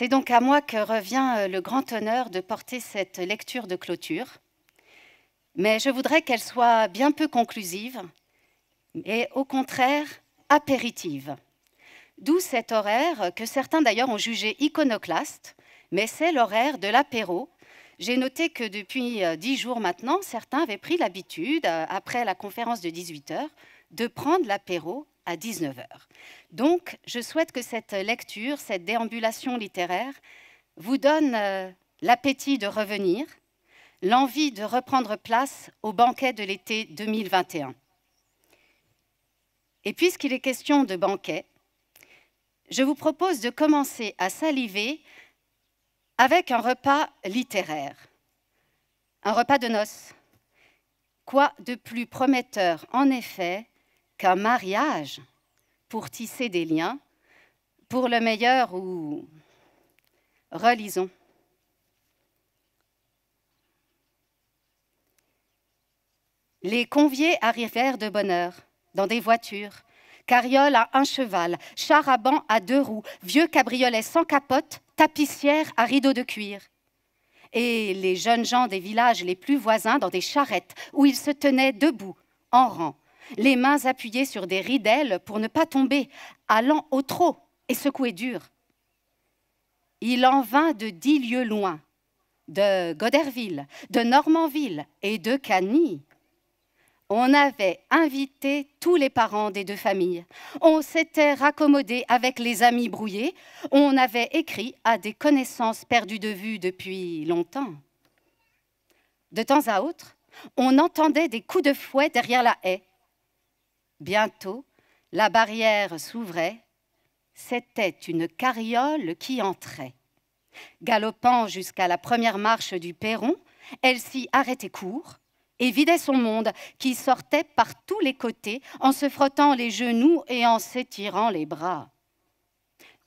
C'est donc à moi que revient euh, le grand honneur de porter cette lecture de clôture, mais je voudrais qu'elle soit bien peu conclusive et au contraire apéritive. D'où cet horaire que certains d'ailleurs ont jugé iconoclaste, mais c'est l'horaire de l'apéro j'ai noté que depuis euh, dix jours maintenant, certains avaient pris l'habitude, euh, après la conférence de 18h, de prendre l'apéro à 19h. Donc, je souhaite que cette lecture, cette déambulation littéraire, vous donne euh, l'appétit de revenir, l'envie de reprendre place au banquet de l'été 2021. Et puisqu'il est question de banquet, je vous propose de commencer à saliver avec un repas littéraire, un repas de noces. Quoi de plus prometteur, en effet, un mariage pour tisser des liens, pour le meilleur ou relisons. Les conviés arrivèrent de bonne heure, dans des voitures, carrioles à un cheval, char à à deux roues, vieux cabriolets sans capote, tapissières à rideaux de cuir. Et les jeunes gens des villages les plus voisins dans des charrettes où ils se tenaient debout, en rang, les mains appuyées sur des ridelles pour ne pas tomber, allant au trot et secoué dur. Il en vint de dix lieues loin, de Goderville, de Normanville et de Cagny. On avait invité tous les parents des deux familles. On s'était raccommodé avec les amis brouillés. On avait écrit à des connaissances perdues de vue depuis longtemps. De temps à autre, on entendait des coups de fouet derrière la haie Bientôt, la barrière s'ouvrait. C'était une carriole qui entrait. Galopant jusqu'à la première marche du perron, elle s'y arrêtait court et vidait son monde qui sortait par tous les côtés en se frottant les genoux et en s'étirant les bras.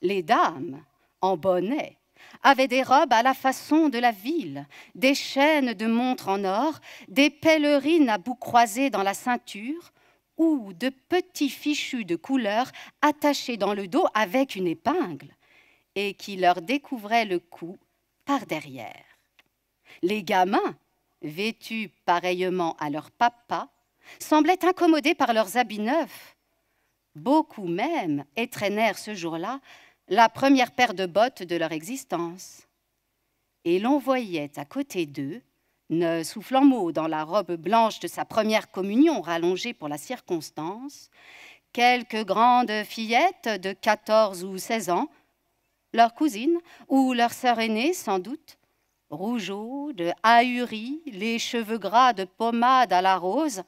Les dames, en bonnet, avaient des robes à la façon de la ville, des chaînes de montre en or, des pèlerines à bout croisé dans la ceinture, ou de petits fichus de couleur attachés dans le dos avec une épingle et qui leur découvraient le cou par derrière. Les gamins, vêtus pareillement à leur papa, semblaient incommodés par leurs habits neufs. Beaucoup même étraînèrent ce jour-là la première paire de bottes de leur existence. Et l'on voyait à côté d'eux soufflant mot dans la robe blanche de sa première communion rallongée pour la circonstance, quelques grandes fillettes de 14 ou 16 ans, leur cousine ou leurs sœurs aînée sans doute, de ahurie, les cheveux gras de pommade à la rose,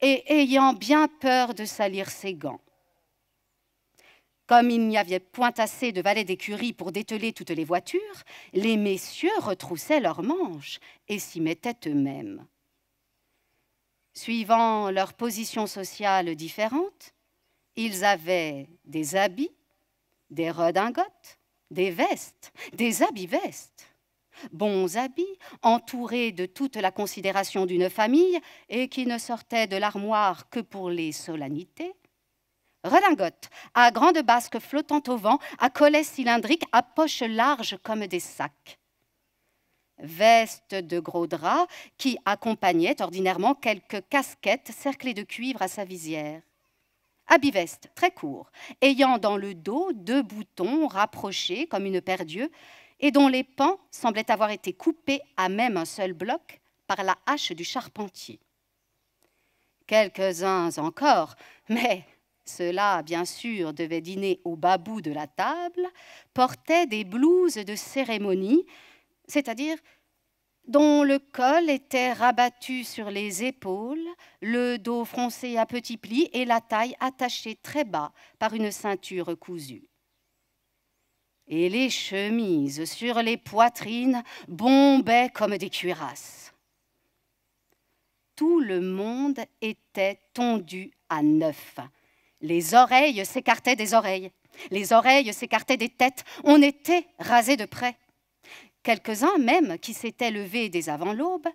et ayant bien peur de salir ses gants. Comme il n'y avait point assez de valets d'écurie pour dételer toutes les voitures, les messieurs retroussaient leurs manches et s'y mettaient eux-mêmes. Suivant leur position sociale différente, ils avaient des habits, des redingotes, des vestes, des habits-vestes bons habits, entourés de toute la considération d'une famille et qui ne sortaient de l'armoire que pour les solennités, redingote, à grande basque flottant au vent, à collet cylindrique, à poches larges comme des sacs. Veste de gros drap qui accompagnait ordinairement quelques casquettes cerclées de cuivre à sa visière. Habit très court, ayant dans le dos deux boutons rapprochés comme une paire d'yeux et dont les pans semblaient avoir été coupés à même un seul bloc par la hache du charpentier. Quelques-uns encore, mais ceux bien sûr, devaient dîner au bas bout de la table, portaient des blouses de cérémonie, c'est-à-dire dont le col était rabattu sur les épaules, le dos froncé à petits plis et la taille attachée très bas par une ceinture cousue. Et les chemises sur les poitrines bombaient comme des cuirasses. Tout le monde était tondu à neuf, les oreilles s'écartaient des oreilles. Les oreilles s'écartaient des têtes. On était rasés de près. Quelques-uns même qui s'étaient levés dès avant l'aube,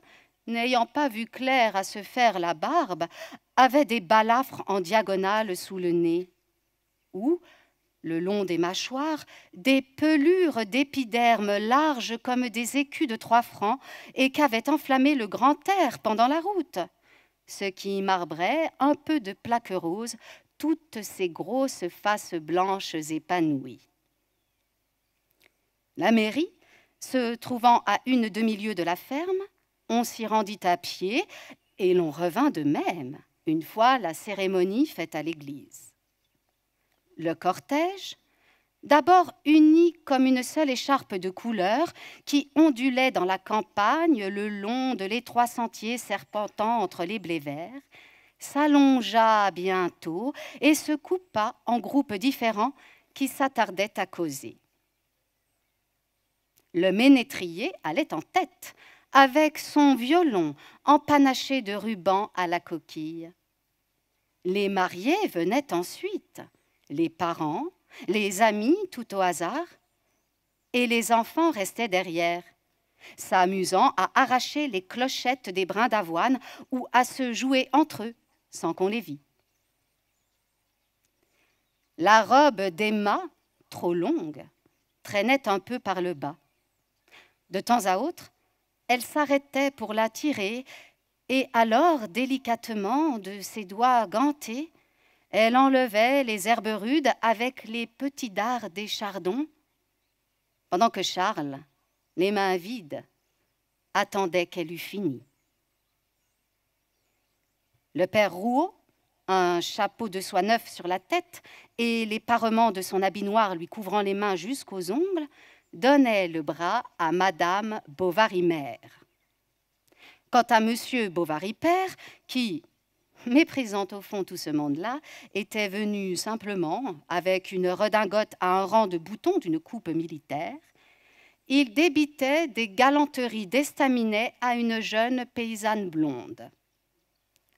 n'ayant pas vu clair à se faire la barbe, avaient des balafres en diagonale sous le nez. Ou, le long des mâchoires, des pelures d'épiderme larges comme des écus de trois francs et qu'avaient enflammé le grand air pendant la route, ce qui marbrait un peu de plaque rose toutes ces grosses faces blanches épanouies. La mairie, se trouvant à une demi-lieue de la ferme, on s'y rendit à pied et l'on revint de même, une fois la cérémonie faite à l'église. Le cortège, d'abord uni comme une seule écharpe de couleur qui ondulait dans la campagne le long de l'étroit sentier serpentant entre les blés verts, s'allongea bientôt et se coupa en groupes différents qui s'attardaient à causer. Le ménétrier allait en tête, avec son violon empanaché de rubans à la coquille. Les mariés venaient ensuite, les parents, les amis tout au hasard, et les enfants restaient derrière, s'amusant à arracher les clochettes des brins d'avoine ou à se jouer entre eux sans qu'on les vît. La robe d'Emma, trop longue, traînait un peu par le bas. De temps à autre, elle s'arrêtait pour la tirer, et alors, délicatement, de ses doigts gantés, elle enlevait les herbes rudes avec les petits dards des chardons, pendant que Charles, les mains vides, attendait qu'elle eût fini. Le père Rouault, un chapeau de soie neuf sur la tête et les parements de son habit noir lui couvrant les mains jusqu'aux ongles, donnait le bras à Madame Bovary-Mère. Quant à Monsieur Bovary-Père, qui, méprisant au fond tout ce monde-là, était venu simplement avec une redingote à un rang de boutons d'une coupe militaire, il débitait des galanteries d'estaminet à une jeune paysanne blonde.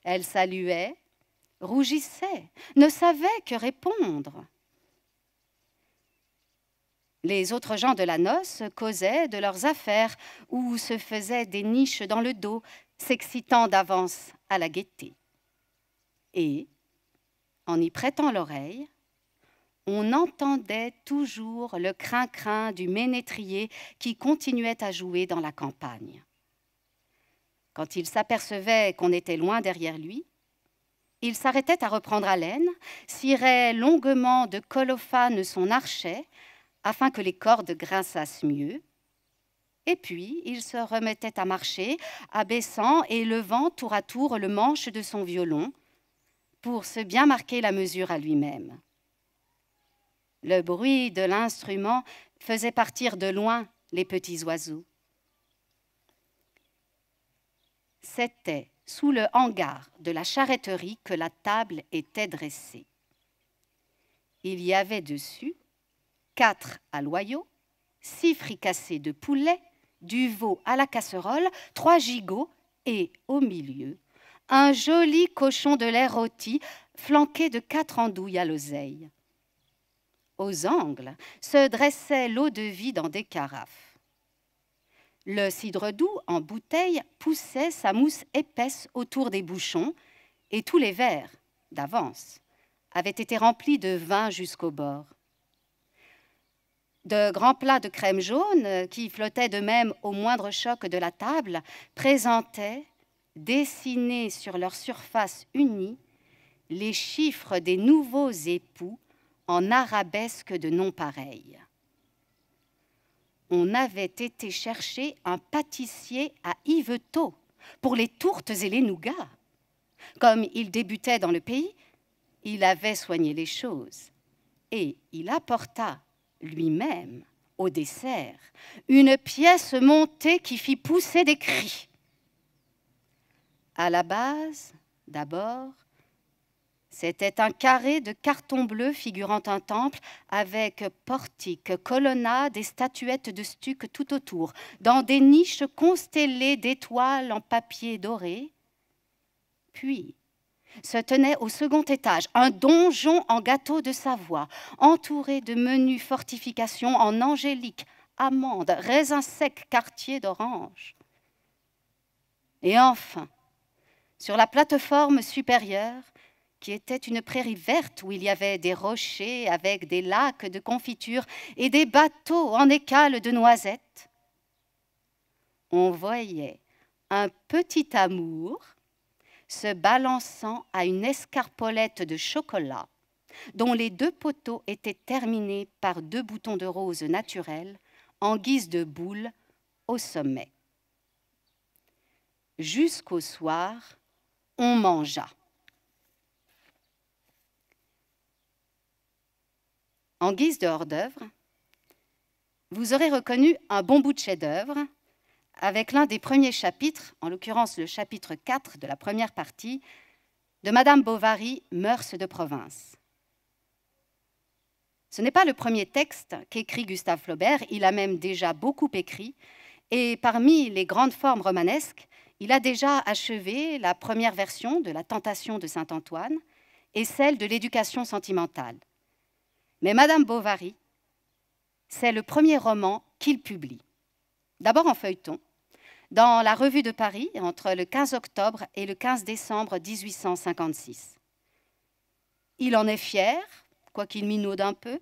Elle saluait, rougissait, ne savait que répondre. Les autres gens de la noce causaient de leurs affaires ou se faisaient des niches dans le dos, s'excitant d'avance à la gaieté. Et, en y prêtant l'oreille, on entendait toujours le crin-crin du ménétrier qui continuait à jouer dans la campagne. Quand il s'apercevait qu'on était loin derrière lui, il s'arrêtait à reprendre haleine, cirait longuement de colophane son archet afin que les cordes grinçassent mieux, et puis il se remettait à marcher, abaissant et levant tour à tour le manche de son violon pour se bien marquer la mesure à lui-même. Le bruit de l'instrument faisait partir de loin les petits oiseaux. c'était sous le hangar de la charretterie que la table était dressée. Il y avait dessus quatre à loyaux, six fricassés de poulet, du veau à la casserole, trois gigots et, au milieu, un joli cochon de lait rôti flanqué de quatre andouilles à l'oseille. Aux angles se dressait l'eau de vie dans des carafes. Le cidre doux, en bouteille, poussait sa mousse épaisse autour des bouchons, et tous les verres, d'avance, avaient été remplis de vin jusqu'au bord. De grands plats de crème jaune, qui flottaient de même au moindre choc de la table, présentaient, dessinés sur leur surface unie, les chiffres des nouveaux époux en arabesque de noms pareils on avait été chercher un pâtissier à Yvetot pour les tourtes et les nougats. Comme il débutait dans le pays, il avait soigné les choses et il apporta lui-même au dessert une pièce montée qui fit pousser des cris. À la base, d'abord, c'était un carré de carton bleu figurant un temple avec portiques, colonnades et statuettes de stuc tout autour, dans des niches constellées d'étoiles en papier doré. Puis se tenait au second étage un donjon en gâteau de Savoie, entouré de menus fortifications en angélique, amande, raisin sec, quartier d'orange. Et enfin, sur la plateforme supérieure, qui était une prairie verte où il y avait des rochers avec des lacs de confiture et des bateaux en écale de noisettes. On voyait un petit amour se balançant à une escarpolette de chocolat dont les deux poteaux étaient terminés par deux boutons de rose naturels en guise de boule au sommet. Jusqu'au soir, on mangea. en guise de hors-d'œuvre, vous aurez reconnu un bon bout de chef-d'œuvre avec l'un des premiers chapitres, en l'occurrence le chapitre 4 de la première partie, de Madame Bovary, Mœurs de province. Ce n'est pas le premier texte qu'écrit Gustave Flaubert, il a même déjà beaucoup écrit, et parmi les grandes formes romanesques, il a déjà achevé la première version de La Tentation de Saint-Antoine et celle de L'éducation sentimentale. Mais Madame Bovary, c'est le premier roman qu'il publie. D'abord en feuilleton, dans la Revue de Paris entre le 15 octobre et le 15 décembre 1856. Il en est fier, quoiqu'il minaude un peu,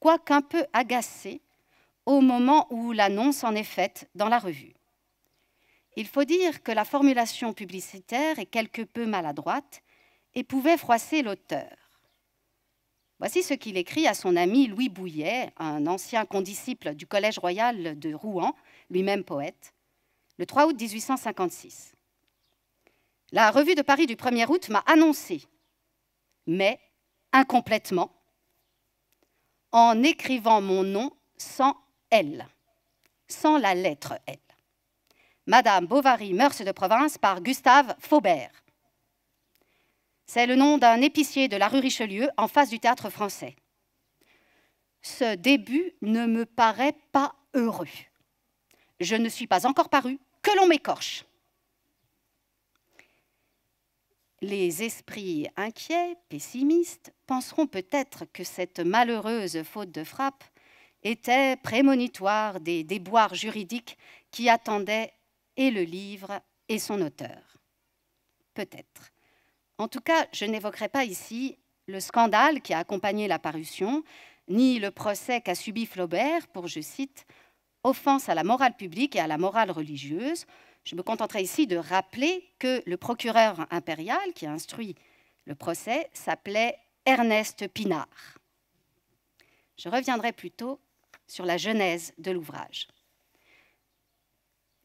quoiqu'un peu agacé, au moment où l'annonce en est faite dans la revue. Il faut dire que la formulation publicitaire est quelque peu maladroite et pouvait froisser l'auteur. Voici ce qu'il écrit à son ami Louis Bouillet, un ancien condisciple du Collège royal de Rouen, lui-même poète, le 3 août 1856. La revue de Paris du 1er août m'a annoncé, mais incomplètement, en écrivant mon nom sans L, sans la lettre L. Madame Bovary, mœurs de province par Gustave Faubert. C'est le nom d'un épicier de la rue Richelieu en face du théâtre français. Ce début ne me paraît pas heureux. Je ne suis pas encore paru, que l'on m'écorche. Les esprits inquiets, pessimistes, penseront peut-être que cette malheureuse faute de frappe était prémonitoire des déboires juridiques qui attendaient et le livre et son auteur. Peut-être. En tout cas, je n'évoquerai pas ici le scandale qui a accompagné la parution, ni le procès qu'a subi Flaubert pour, je cite, offense à la morale publique et à la morale religieuse. Je me contenterai ici de rappeler que le procureur impérial qui a instruit le procès s'appelait Ernest Pinard. Je reviendrai plutôt sur la genèse de l'ouvrage.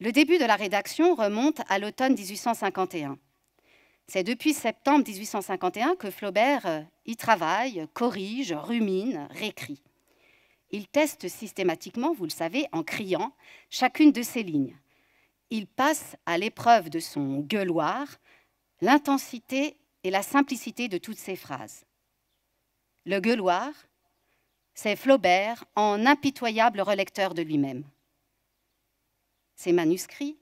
Le début de la rédaction remonte à l'automne 1851. C'est depuis septembre 1851 que Flaubert euh, y travaille, corrige, rumine, réécrit. Il teste systématiquement, vous le savez, en criant chacune de ses lignes. Il passe à l'épreuve de son gueuloir l'intensité et la simplicité de toutes ses phrases. Le gueuloir, c'est Flaubert en impitoyable relecteur de lui-même. Ses manuscrits,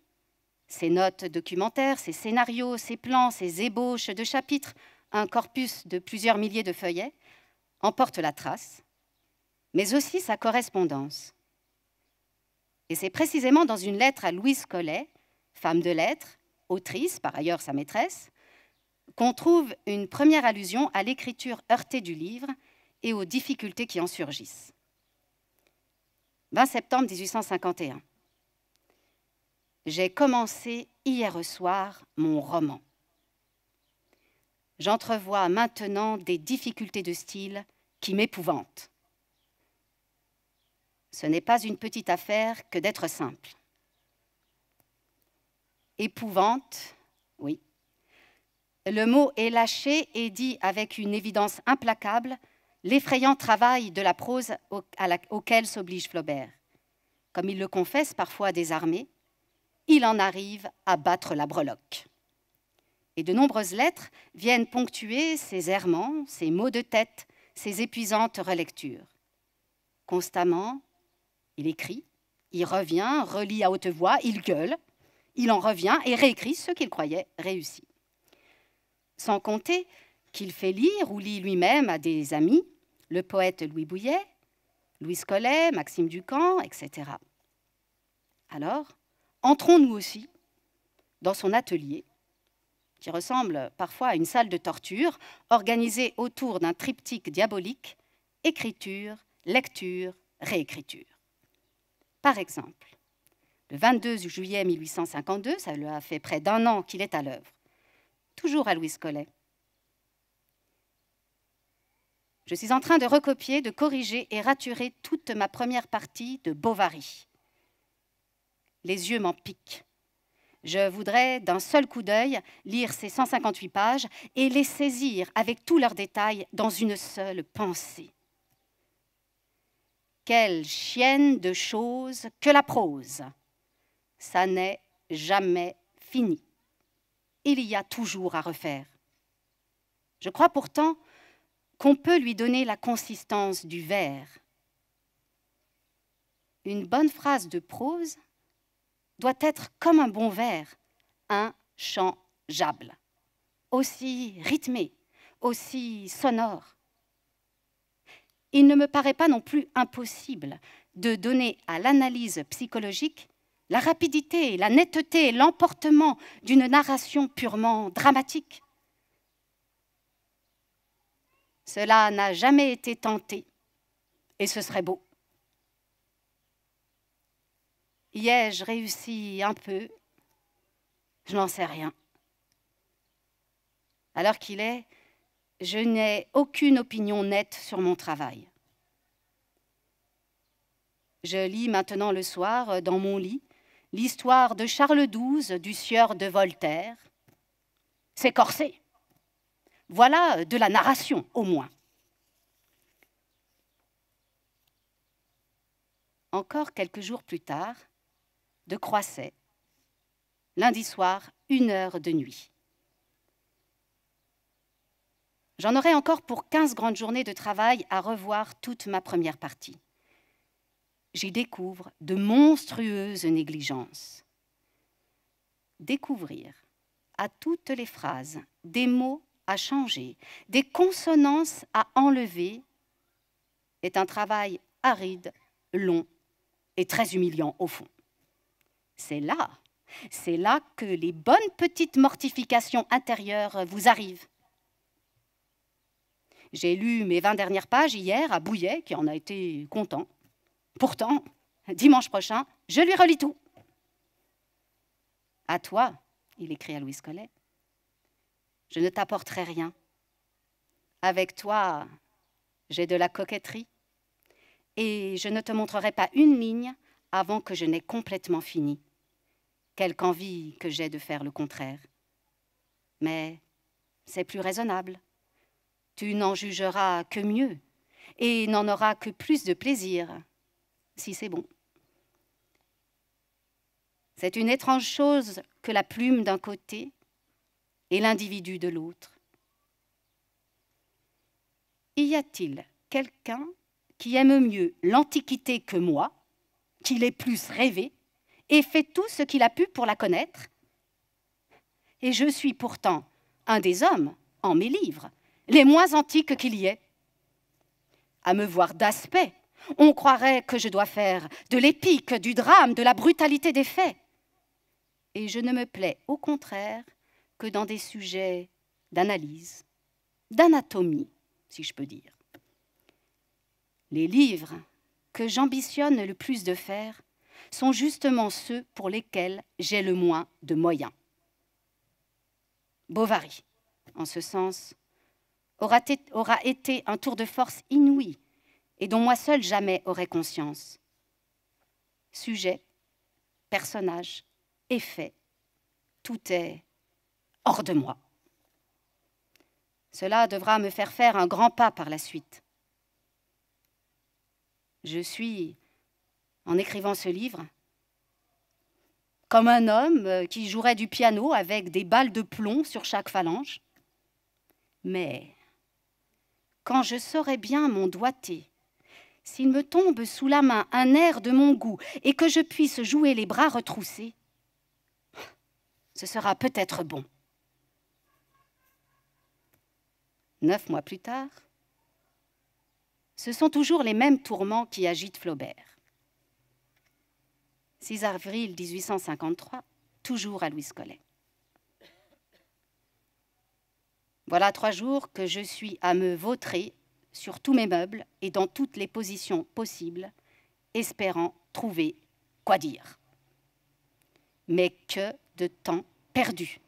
ses notes documentaires, ses scénarios, ses plans, ses ébauches de chapitres, un corpus de plusieurs milliers de feuillets, emportent la trace, mais aussi sa correspondance. Et c'est précisément dans une lettre à Louise Collet, femme de lettres, autrice, par ailleurs sa maîtresse, qu'on trouve une première allusion à l'écriture heurtée du livre et aux difficultés qui en surgissent. 20 septembre 1851. J'ai commencé hier soir mon roman. J'entrevois maintenant des difficultés de style qui m'épouvantent. Ce n'est pas une petite affaire que d'être simple. Épouvante, oui. Le mot est lâché et dit avec une évidence implacable l'effrayant travail de la prose auquel s'oblige Flaubert. Comme il le confesse parfois désarmé, il en arrive à battre la breloque. Et de nombreuses lettres viennent ponctuer ses errements, ses mots de tête, ses épuisantes relectures. Constamment, il écrit, il revient, relit à haute voix, il gueule, il en revient et réécrit ce qu'il croyait réussi. Sans compter qu'il fait lire ou lit lui-même à des amis, le poète Louis Bouillet, Louis Collet, Maxime Ducamp, etc. Alors, Entrons nous aussi dans son atelier, qui ressemble parfois à une salle de torture, organisée autour d'un triptyque diabolique, écriture, lecture, réécriture. Par exemple, le 22 juillet 1852, ça lui a fait près d'un an qu'il est à l'œuvre, toujours à Louise Collet. Je suis en train de recopier, de corriger et raturer toute ma première partie de Bovary, les yeux m'en piquent. Je voudrais, d'un seul coup d'œil, lire ces 158 pages et les saisir avec tous leurs détails dans une seule pensée. Quelle chienne de choses que la prose Ça n'est jamais fini. Il y a toujours à refaire. Je crois pourtant qu'on peut lui donner la consistance du verre. Une bonne phrase de prose doit être comme un bon verre, changeable, aussi rythmé, aussi sonore. Il ne me paraît pas non plus impossible de donner à l'analyse psychologique la rapidité, la netteté, l'emportement d'une narration purement dramatique. Cela n'a jamais été tenté, et ce serait beau. Y ai-je réussi un peu Je n'en sais rien. Alors qu'il est, je n'ai aucune opinion nette sur mon travail. Je lis maintenant le soir, euh, dans mon lit, l'histoire de Charles XII, du sieur de Voltaire. C'est corsé. Voilà euh, de la narration, au moins. Encore quelques jours plus tard, de Croisset, lundi soir, une heure de nuit. J'en aurai encore pour 15 grandes journées de travail à revoir toute ma première partie. J'y découvre de monstrueuses négligences. Découvrir à toutes les phrases des mots à changer, des consonances à enlever, est un travail aride, long et très humiliant au fond. C'est là, c'est là que les bonnes petites mortifications intérieures euh, vous arrivent. J'ai lu mes vingt dernières pages hier à Bouillet, qui en a été content. Pourtant, dimanche prochain, je lui relis tout. À toi, il écrit à Louis Collet, je ne t'apporterai rien. Avec toi, j'ai de la coquetterie et je ne te montrerai pas une ligne avant que je n'aie complètement fini quelque envie que j'ai de faire le contraire. Mais c'est plus raisonnable. Tu n'en jugeras que mieux et n'en auras que plus de plaisir, si c'est bon. C'est une étrange chose que la plume d'un côté et l'individu de l'autre. Y a-t-il quelqu'un qui aime mieux l'Antiquité que moi, qui l'ait plus rêvé, et fait tout ce qu'il a pu pour la connaître. Et je suis pourtant un des hommes, en mes livres, les moins antiques qu'il y ait. À me voir d'aspect, on croirait que je dois faire de l'épique, du drame, de la brutalité des faits. Et je ne me plais au contraire que dans des sujets d'analyse, d'anatomie, si je peux dire. Les livres que j'ambitionne le plus de faire sont justement ceux pour lesquels j'ai le moins de moyens. Bovary, en ce sens, aura, été un tour de force inouï et dont moi seul jamais aurais conscience. Sujet, personnage, effet, tout est hors de moi. Cela devra me faire faire un grand pas par la suite. Je suis en écrivant ce livre, comme un homme euh, qui jouerait du piano avec des balles de plomb sur chaque phalange. Mais quand je saurai bien mon doigté, s'il me tombe sous la main un air de mon goût et que je puisse jouer les bras retroussés, ce sera peut-être bon. Neuf mois plus tard, ce sont toujours les mêmes tourments qui agitent Flaubert. 6 avril 1853, toujours à louis Collet. Voilà trois jours que je suis à me vautrer sur tous mes meubles et dans toutes les positions possibles, espérant trouver quoi dire. Mais que de temps perdu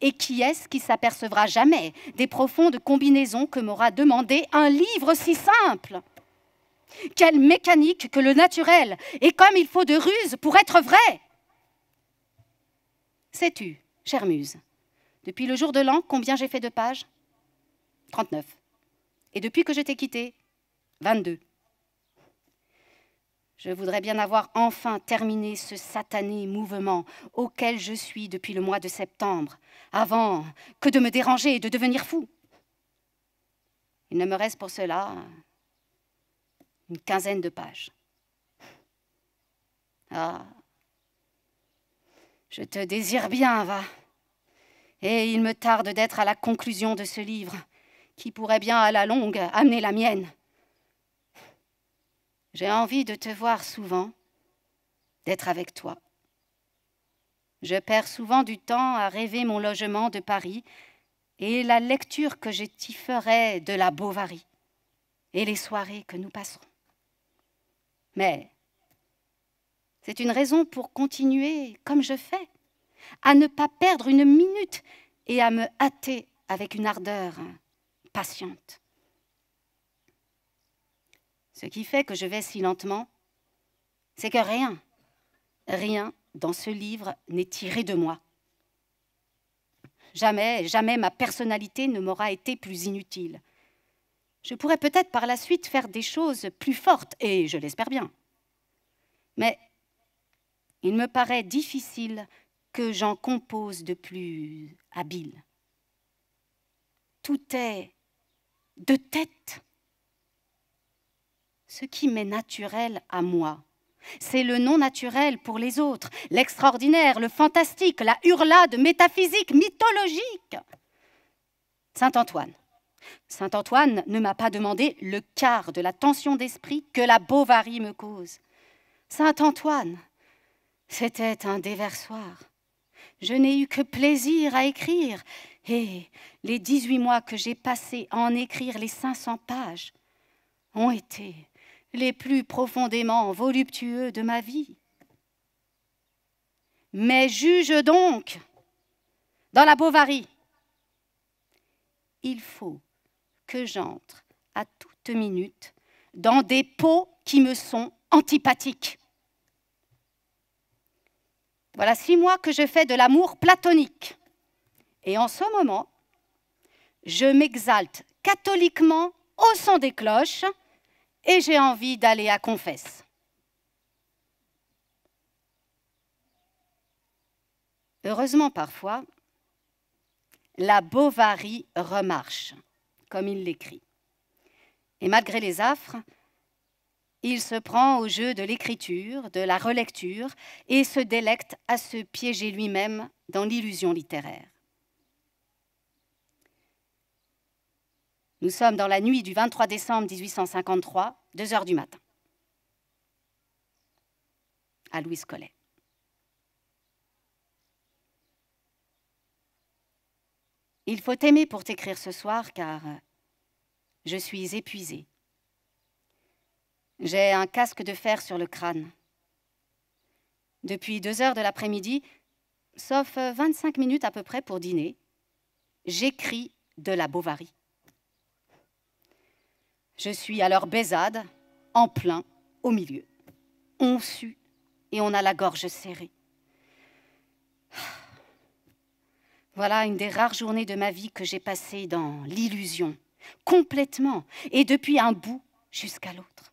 Et qui est-ce qui s'apercevra jamais des profondes combinaisons que m'aura demandé un livre si simple quelle mécanique que le naturel, et comme il faut de ruse pour être vrai. Sais-tu, chère muse, depuis le jour de l'an, combien j'ai fait de pages 39. Et depuis que je t'ai quittée, 22. Je voudrais bien avoir enfin terminé ce satané mouvement auquel je suis depuis le mois de septembre, avant que de me déranger et de devenir fou. Il ne me reste pour cela une quinzaine de pages. Ah, je te désire bien, va. Et il me tarde d'être à la conclusion de ce livre, qui pourrait bien à la longue amener la mienne. J'ai envie de te voir souvent, d'être avec toi. Je perds souvent du temps à rêver mon logement de Paris et la lecture que je t'y ferai de la Bovary et les soirées que nous passerons. Mais c'est une raison pour continuer comme je fais, à ne pas perdre une minute et à me hâter avec une ardeur patiente. Ce qui fait que je vais si lentement, c'est que rien, rien dans ce livre n'est tiré de moi. Jamais, jamais ma personnalité ne m'aura été plus inutile je pourrais peut-être par la suite faire des choses plus fortes, et je l'espère bien. Mais il me paraît difficile que j'en compose de plus habile. Tout est de tête. Ce qui m'est naturel à moi, c'est le non naturel pour les autres, l'extraordinaire, le fantastique, la hurlade métaphysique, mythologique. Saint Antoine. Saint Antoine ne m'a pas demandé le quart de la tension d'esprit que la Bovary me cause. Saint Antoine, c'était un déversoir. Je n'ai eu que plaisir à écrire, et les 18 mois que j'ai passés à en écrire les 500 pages ont été les plus profondément voluptueux de ma vie. Mais juge donc dans la Bovary. Il faut que j'entre à toute minute dans des pots qui me sont antipathiques. Voilà six mois que je fais de l'amour platonique. Et en ce moment, je m'exalte catholiquement au son des cloches et j'ai envie d'aller à confesse. Heureusement parfois, la Bovary remarche comme il l'écrit. Et malgré les affres, il se prend au jeu de l'écriture, de la relecture, et se délecte à se piéger lui-même dans l'illusion littéraire. Nous sommes dans la nuit du 23 décembre 1853, 2 heures du matin. À Louise Collet. Il faut t'aimer pour t'écrire ce soir car euh, je suis épuisée. J'ai un casque de fer sur le crâne. Depuis deux heures de l'après-midi, sauf 25 euh, minutes à peu près pour dîner, j'écris de la Bovary. Je suis alors baisade, en plein, au milieu. On sue et on a la gorge serrée. Voilà une des rares journées de ma vie que j'ai passée dans l'illusion, complètement, et depuis un bout jusqu'à l'autre.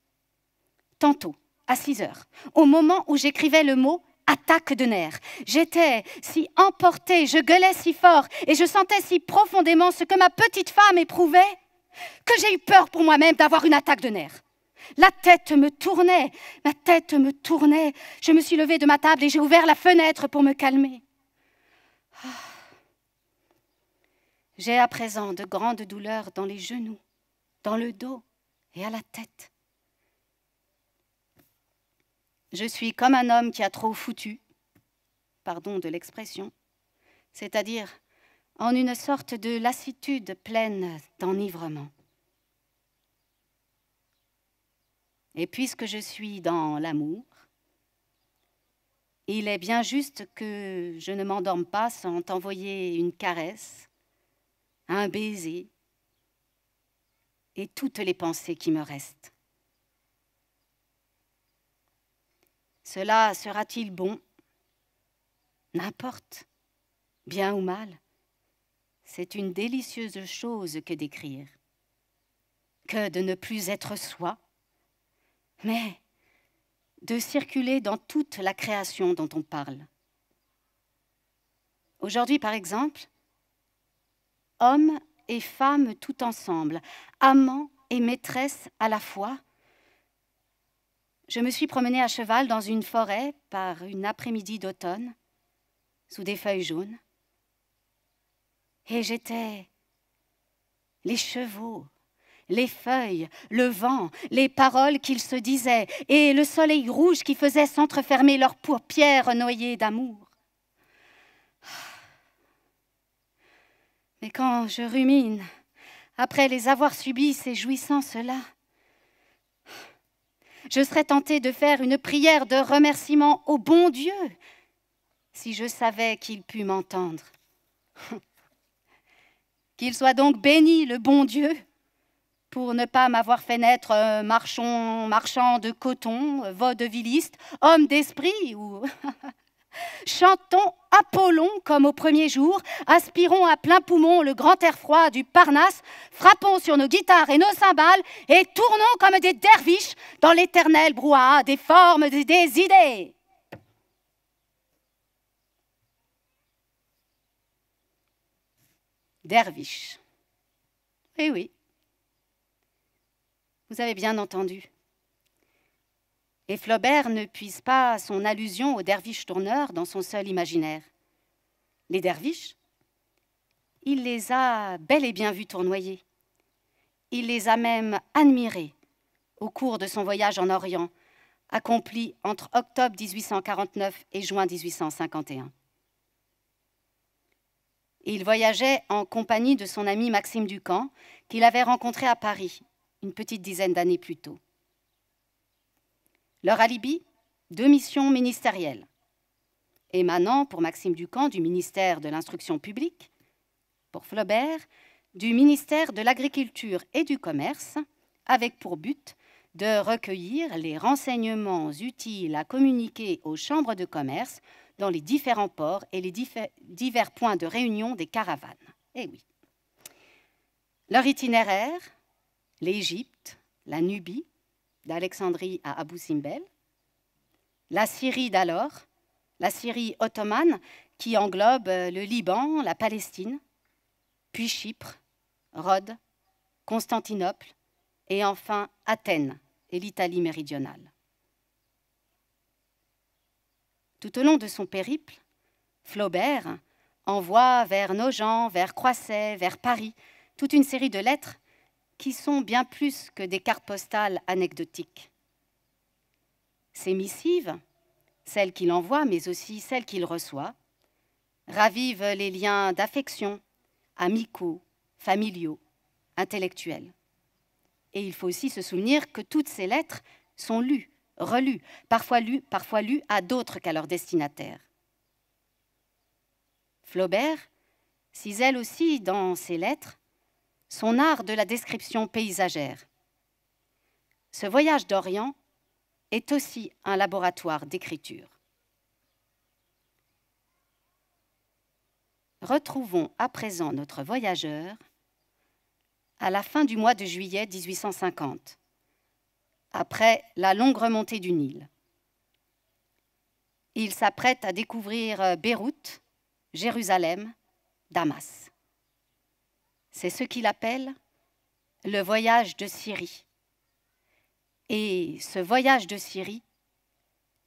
Tantôt, à 6 heures, au moment où j'écrivais le mot attaque de nerfs, j'étais si emportée, je gueulais si fort, et je sentais si profondément ce que ma petite femme éprouvait, que j'ai eu peur pour moi-même d'avoir une attaque de nerfs. La tête me tournait, ma tête me tournait. Je me suis levée de ma table et j'ai ouvert la fenêtre pour me calmer. Ah, j'ai à présent de grandes douleurs dans les genoux, dans le dos et à la tête. Je suis comme un homme qui a trop foutu, pardon de l'expression, c'est-à-dire en une sorte de lassitude pleine d'enivrement. Et puisque je suis dans l'amour, il est bien juste que je ne m'endorme pas sans t'envoyer une caresse un baiser et toutes les pensées qui me restent. Cela sera-t-il bon N'importe, bien ou mal, c'est une délicieuse chose que d'écrire, que de ne plus être soi, mais de circuler dans toute la création dont on parle. Aujourd'hui, par exemple, hommes et femmes tout ensemble, amants et maîtresses à la fois. Je me suis promenée à cheval dans une forêt par une après-midi d'automne, sous des feuilles jaunes. Et j'étais les chevaux, les feuilles, le vent, les paroles qu'ils se disaient, et le soleil rouge qui faisait s'entrefermer leurs paupières noyées d'amour. Mais quand je rumine, après les avoir subis, ces jouissances-là, je serais tentée de faire une prière de remerciement au bon Dieu, si je savais qu'il pût m'entendre. qu'il soit donc béni, le bon Dieu, pour ne pas m'avoir fait naître marchand, marchand de coton, vaudevilliste, homme d'esprit ou Chantons Apollon comme au premier jour, aspirons à plein poumon le grand air froid du Parnasse, frappons sur nos guitares et nos cymbales et tournons comme des derviches dans l'éternel brouhaha des formes et des idées. Derviches. Eh oui. Vous avez bien entendu et Flaubert ne puise pas son allusion aux derviches tourneurs dans son seul imaginaire. Les derviches, il les a bel et bien vus tournoyer. Il les a même admirés au cours de son voyage en Orient, accompli entre octobre 1849 et juin 1851. Il voyageait en compagnie de son ami Maxime Ducamp, qu'il avait rencontré à Paris une petite dizaine d'années plus tôt. Leur alibi Deux missions ministérielles, émanant pour Maxime Ducamp du ministère de l'Instruction publique, pour Flaubert du ministère de l'Agriculture et du Commerce, avec pour but de recueillir les renseignements utiles à communiquer aux chambres de commerce dans les différents ports et les divers points de réunion des caravanes. Eh oui. Leur itinéraire, l'Égypte, la Nubie, d'Alexandrie à Abu Simbel, la Syrie d'alors, la Syrie ottomane qui englobe euh, le Liban, la Palestine, puis Chypre, Rhodes, Constantinople et enfin Athènes et l'Italie méridionale. Tout au long de son périple, Flaubert envoie vers Nogent, vers Croisset, vers Paris, toute une série de lettres qui sont bien plus que des cartes postales anecdotiques. Ces missives, celles qu'il envoie, mais aussi celles qu'il reçoit, ravivent les liens d'affection, amicaux, familiaux, intellectuels. Et il faut aussi se souvenir que toutes ces lettres sont lues, relues, parfois lues, parfois lues à d'autres qu'à leurs destinataires. Flaubert cisèle aussi dans ses lettres son art de la description paysagère. Ce voyage d'Orient est aussi un laboratoire d'écriture. Retrouvons à présent notre voyageur à la fin du mois de juillet 1850, après la longue remontée du Nil. Il s'apprête à découvrir euh, Beyrouth, Jérusalem, Damas. C'est ce qu'il appelle le voyage de Syrie. Et ce voyage de Syrie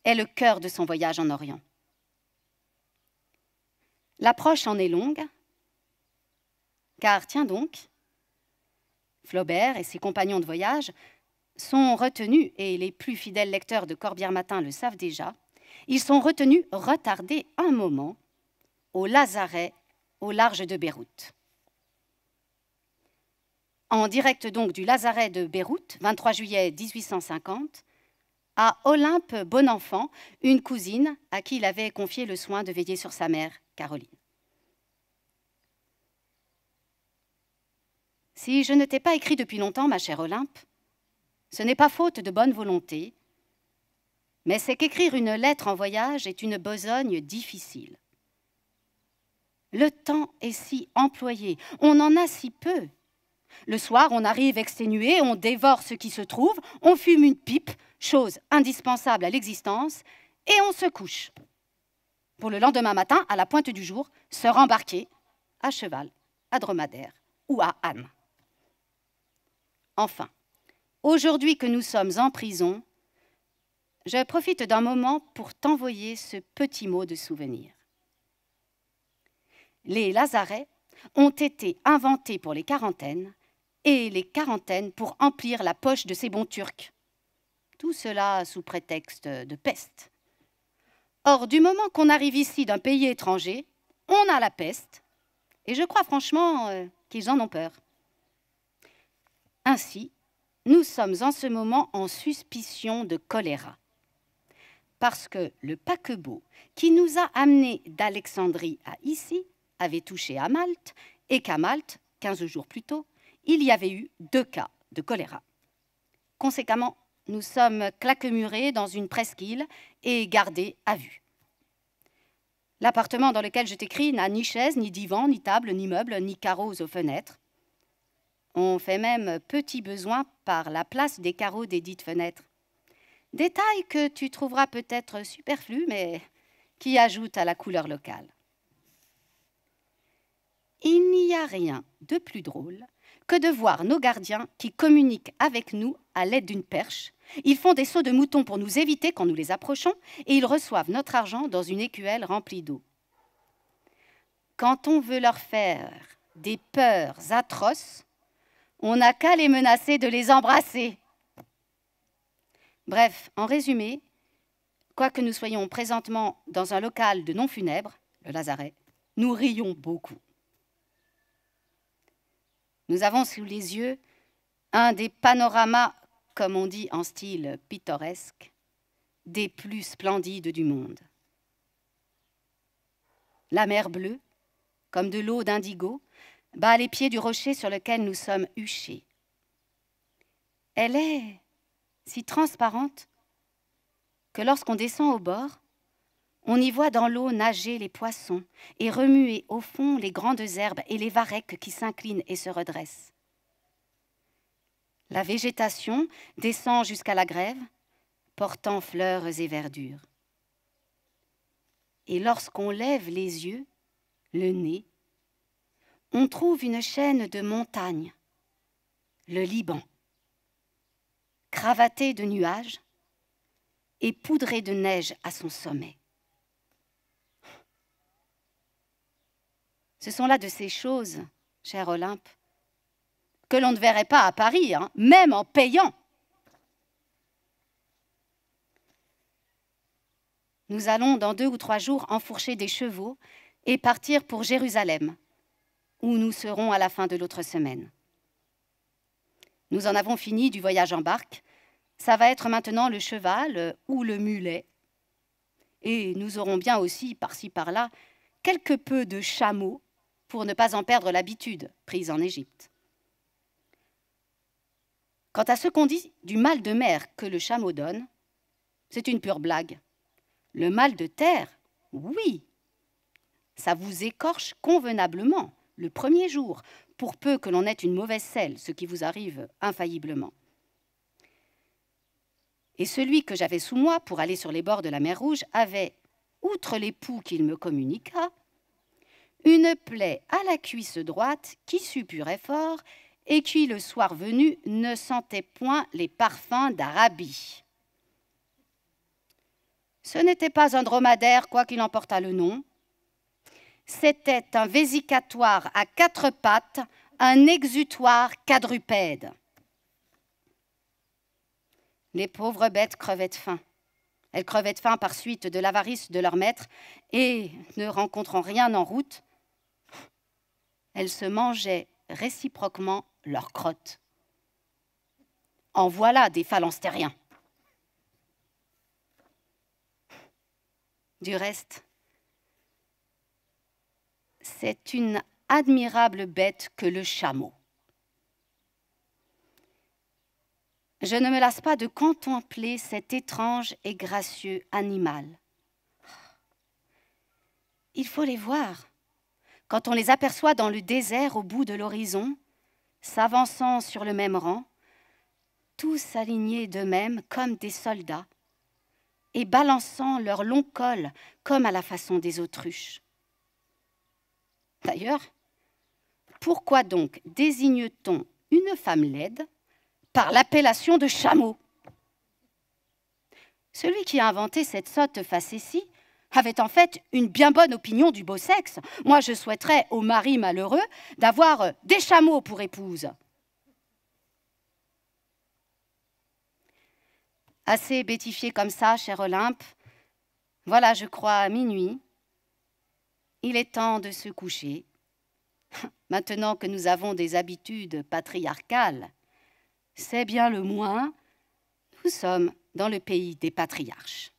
est le cœur de son voyage en Orient. L'approche en est longue, car tiens donc, Flaubert et ses compagnons de voyage sont retenus, et les plus fidèles lecteurs de Corbière Matin le savent déjà, ils sont retenus, retardés un moment, au Lazaret, au large de Beyrouth en direct donc du Lazaret de Beyrouth, 23 juillet 1850, à Olympe Bonenfant, une cousine à qui il avait confié le soin de veiller sur sa mère, Caroline. Si je ne t'ai pas écrit depuis longtemps, ma chère Olympe, ce n'est pas faute de bonne volonté, mais c'est qu'écrire une lettre en voyage est une besogne difficile. Le temps est si employé, on en a si peu, le soir, on arrive exténué, on dévore ce qui se trouve, on fume une pipe, chose indispensable à l'existence, et on se couche. Pour le lendemain matin, à la pointe du jour, se rembarquer à cheval, à dromadaire ou à âne. Enfin, aujourd'hui que nous sommes en prison, je profite d'un moment pour t'envoyer ce petit mot de souvenir. Les lazarets ont été inventés pour les quarantaines et les quarantaines pour emplir la poche de ces bons Turcs. Tout cela sous prétexte de peste. Or, du moment qu'on arrive ici d'un pays étranger, on a la peste, et je crois franchement euh, qu'ils en ont peur. Ainsi, nous sommes en ce moment en suspicion de choléra, parce que le paquebot qui nous a amenés d'Alexandrie à ici avait touché à Malte, et qu'à Malte, 15 jours plus tôt, il y avait eu deux cas de choléra. Conséquemment, nous sommes claquemurés dans une presqu'île et gardés à vue. L'appartement dans lequel je t'écris n'a ni chaise, ni divan, ni table, ni meuble, ni carreaux aux fenêtres. On fait même petit besoin par la place des carreaux des dites fenêtres. Détail que tu trouveras peut-être superflu, mais qui ajoute à la couleur locale. Il n'y a rien de plus drôle que de voir nos gardiens qui communiquent avec nous à l'aide d'une perche. Ils font des sauts de moutons pour nous éviter quand nous les approchons et ils reçoivent notre argent dans une écuelle remplie d'eau. Quand on veut leur faire des peurs atroces, on n'a qu'à les menacer de les embrasser. Bref, en résumé, quoique nous soyons présentement dans un local de non funèbre, le Lazaret, nous rions beaucoup. Nous avons sous les yeux un des panoramas, comme on dit en style pittoresque, des plus splendides du monde. La mer bleue, comme de l'eau d'indigo, bat les pieds du rocher sur lequel nous sommes huchés. Elle est si transparente que lorsqu'on descend au bord, on y voit dans l'eau nager les poissons et remuer au fond les grandes herbes et les varechs qui s'inclinent et se redressent. La végétation descend jusqu'à la grève, portant fleurs et verdures. Et lorsqu'on lève les yeux, le nez, on trouve une chaîne de montagnes, le Liban, cravaté de nuages et poudré de neige à son sommet. Ce sont là de ces choses, cher Olympe, que l'on ne verrait pas à Paris, hein, même en payant. Nous allons dans deux ou trois jours enfourcher des chevaux et partir pour Jérusalem, où nous serons à la fin de l'autre semaine. Nous en avons fini du voyage en barque. Ça va être maintenant le cheval ou le mulet. Et nous aurons bien aussi, par-ci par-là, quelque peu de chameaux pour ne pas en perdre l'habitude prise en Égypte. Quant à ce qu'on dit du mal de mer que le chameau donne, c'est une pure blague. Le mal de terre, oui, ça vous écorche convenablement le premier jour, pour peu que l'on ait une mauvaise selle, ce qui vous arrive infailliblement. Et celui que j'avais sous moi pour aller sur les bords de la mer Rouge avait, outre les poux qu'il me communiqua, une plaie à la cuisse droite qui suppurait fort et qui, le soir venu, ne sentait point les parfums d'Arabie. Ce n'était pas un dromadaire, quoi qu'il en portât le nom. C'était un vésicatoire à quatre pattes, un exutoire quadrupède. Les pauvres bêtes crevaient de faim. Elles crevaient de faim par suite de l'avarice de leur maître et, ne rencontrant rien en route, elles se mangeaient réciproquement leurs crottes. En voilà des phalanstériens. Du reste, c'est une admirable bête que le chameau. Je ne me lasse pas de contempler cet étrange et gracieux animal. Il faut les voir. Quand on les aperçoit dans le désert au bout de l'horizon, s'avançant sur le même rang, tous alignés d'eux-mêmes comme des soldats, et balançant leur long col comme à la façon des autruches. D'ailleurs, pourquoi donc désigne-t-on une femme laide par l'appellation de chameau Celui qui a inventé cette sotte facétie avait en fait une bien bonne opinion du beau sexe. Moi, je souhaiterais aux maris malheureux d'avoir euh, des chameaux pour épouse. Assez bétifié comme ça, cher Olympe, voilà, je crois, minuit, il est temps de se coucher. Maintenant que nous avons des habitudes patriarcales, c'est bien le moins, nous sommes dans le pays des patriarches.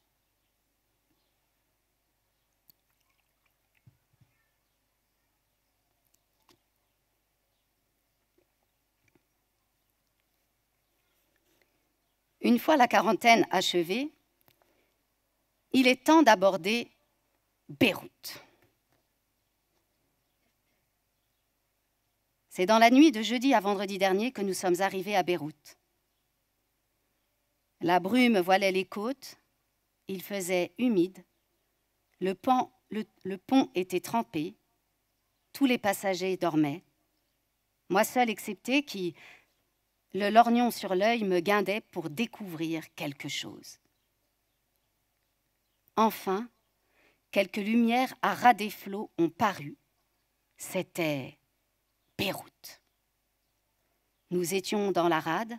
Une fois la quarantaine achevée, il est temps d'aborder Beyrouth. C'est dans la nuit de jeudi à vendredi dernier que nous sommes arrivés à Beyrouth. La brume voilait les côtes, il faisait humide, le, le pont était trempé, tous les passagers dormaient, moi seul excepté qui, le lorgnon sur l'œil me guindait pour découvrir quelque chose. Enfin, quelques lumières à ras des flots ont paru. C'était Beyrouth. Nous étions dans la rade,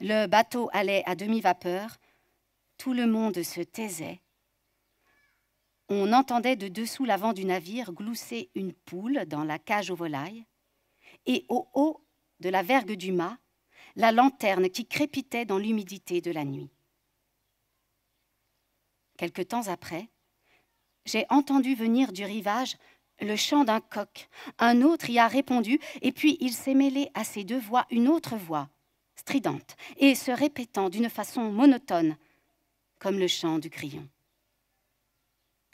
le bateau allait à demi-vapeur, tout le monde se taisait. On entendait de dessous l'avant du navire glousser une poule dans la cage aux volailles, et au haut de la vergue du mât, la lanterne qui crépitait dans l'humidité de la nuit. Quelque temps après, j'ai entendu venir du rivage le chant d'un coq. Un autre y a répondu, et puis il s'est mêlé à ces deux voix une autre voix, stridente, et se répétant d'une façon monotone, comme le chant du grillon.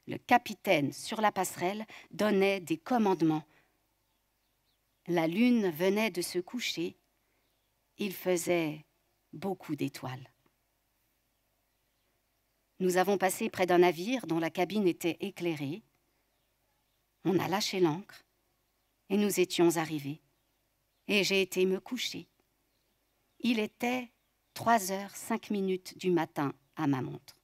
Le capitaine sur la passerelle donnait des commandements. La lune venait de se coucher il faisait beaucoup d'étoiles. Nous avons passé près d'un navire dont la cabine était éclairée. On a lâché l'ancre et nous étions arrivés. Et j'ai été me coucher. Il était 3 heures 5 minutes du matin à ma montre.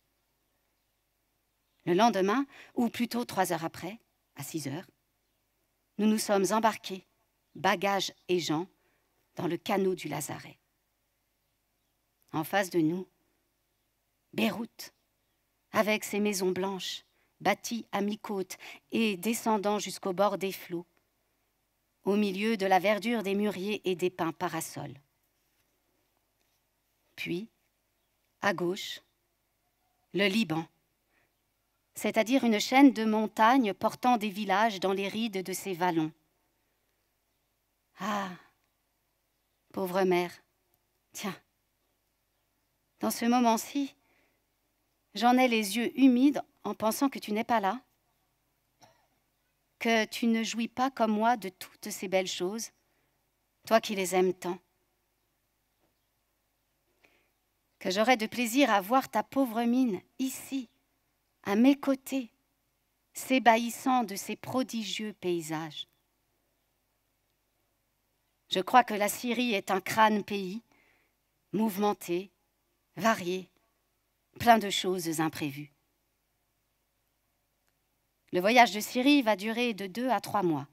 Le lendemain, ou plutôt trois heures après, à 6 heures, nous nous sommes embarqués, bagages et gens, dans le canot du Lazaret. En face de nous, Beyrouth, avec ses maisons blanches, bâties à mi-côte et descendant jusqu'au bord des flots, au milieu de la verdure des mûriers et des pins parasols. Puis, à gauche, le Liban, c'est-à-dire une chaîne de montagnes portant des villages dans les rides de ses vallons. Ah, Pauvre mère. Tiens. Dans ce moment-ci, j'en ai les yeux humides en pensant que tu n'es pas là, que tu ne jouis pas comme moi de toutes ces belles choses, toi qui les aimes tant. Que j'aurais de plaisir à voir ta pauvre mine ici, à mes côtés, s'ébahissant de ces prodigieux paysages. Je crois que la Syrie est un crâne pays, mouvementé, varié, plein de choses imprévues. Le voyage de Syrie va durer de deux à trois mois.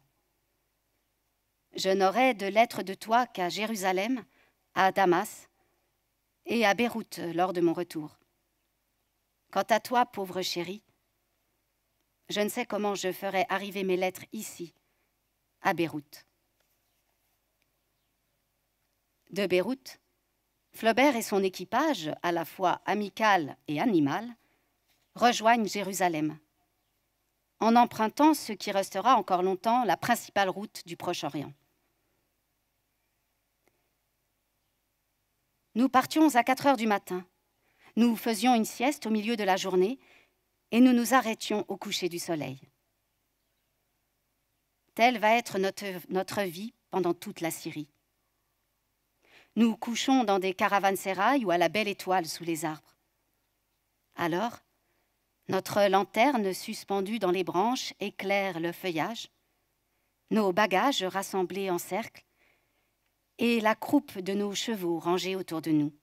Je n'aurai de lettres de toi qu'à Jérusalem, à Damas et à Beyrouth lors de mon retour. Quant à toi, pauvre chérie, je ne sais comment je ferai arriver mes lettres ici, à Beyrouth de Beyrouth, Flaubert et son équipage, à la fois amical et animal, rejoignent Jérusalem, en empruntant ce qui restera encore longtemps la principale route du Proche-Orient. Nous partions à 4 heures du matin. Nous faisions une sieste au milieu de la journée et nous nous arrêtions au coucher du soleil. Telle va être notre, notre vie pendant toute la Syrie. Nous couchons dans des caravansérails ou à la belle étoile sous les arbres. Alors, notre lanterne suspendue dans les branches éclaire le feuillage, nos bagages rassemblés en cercle et la croupe de nos chevaux rangés autour de nous.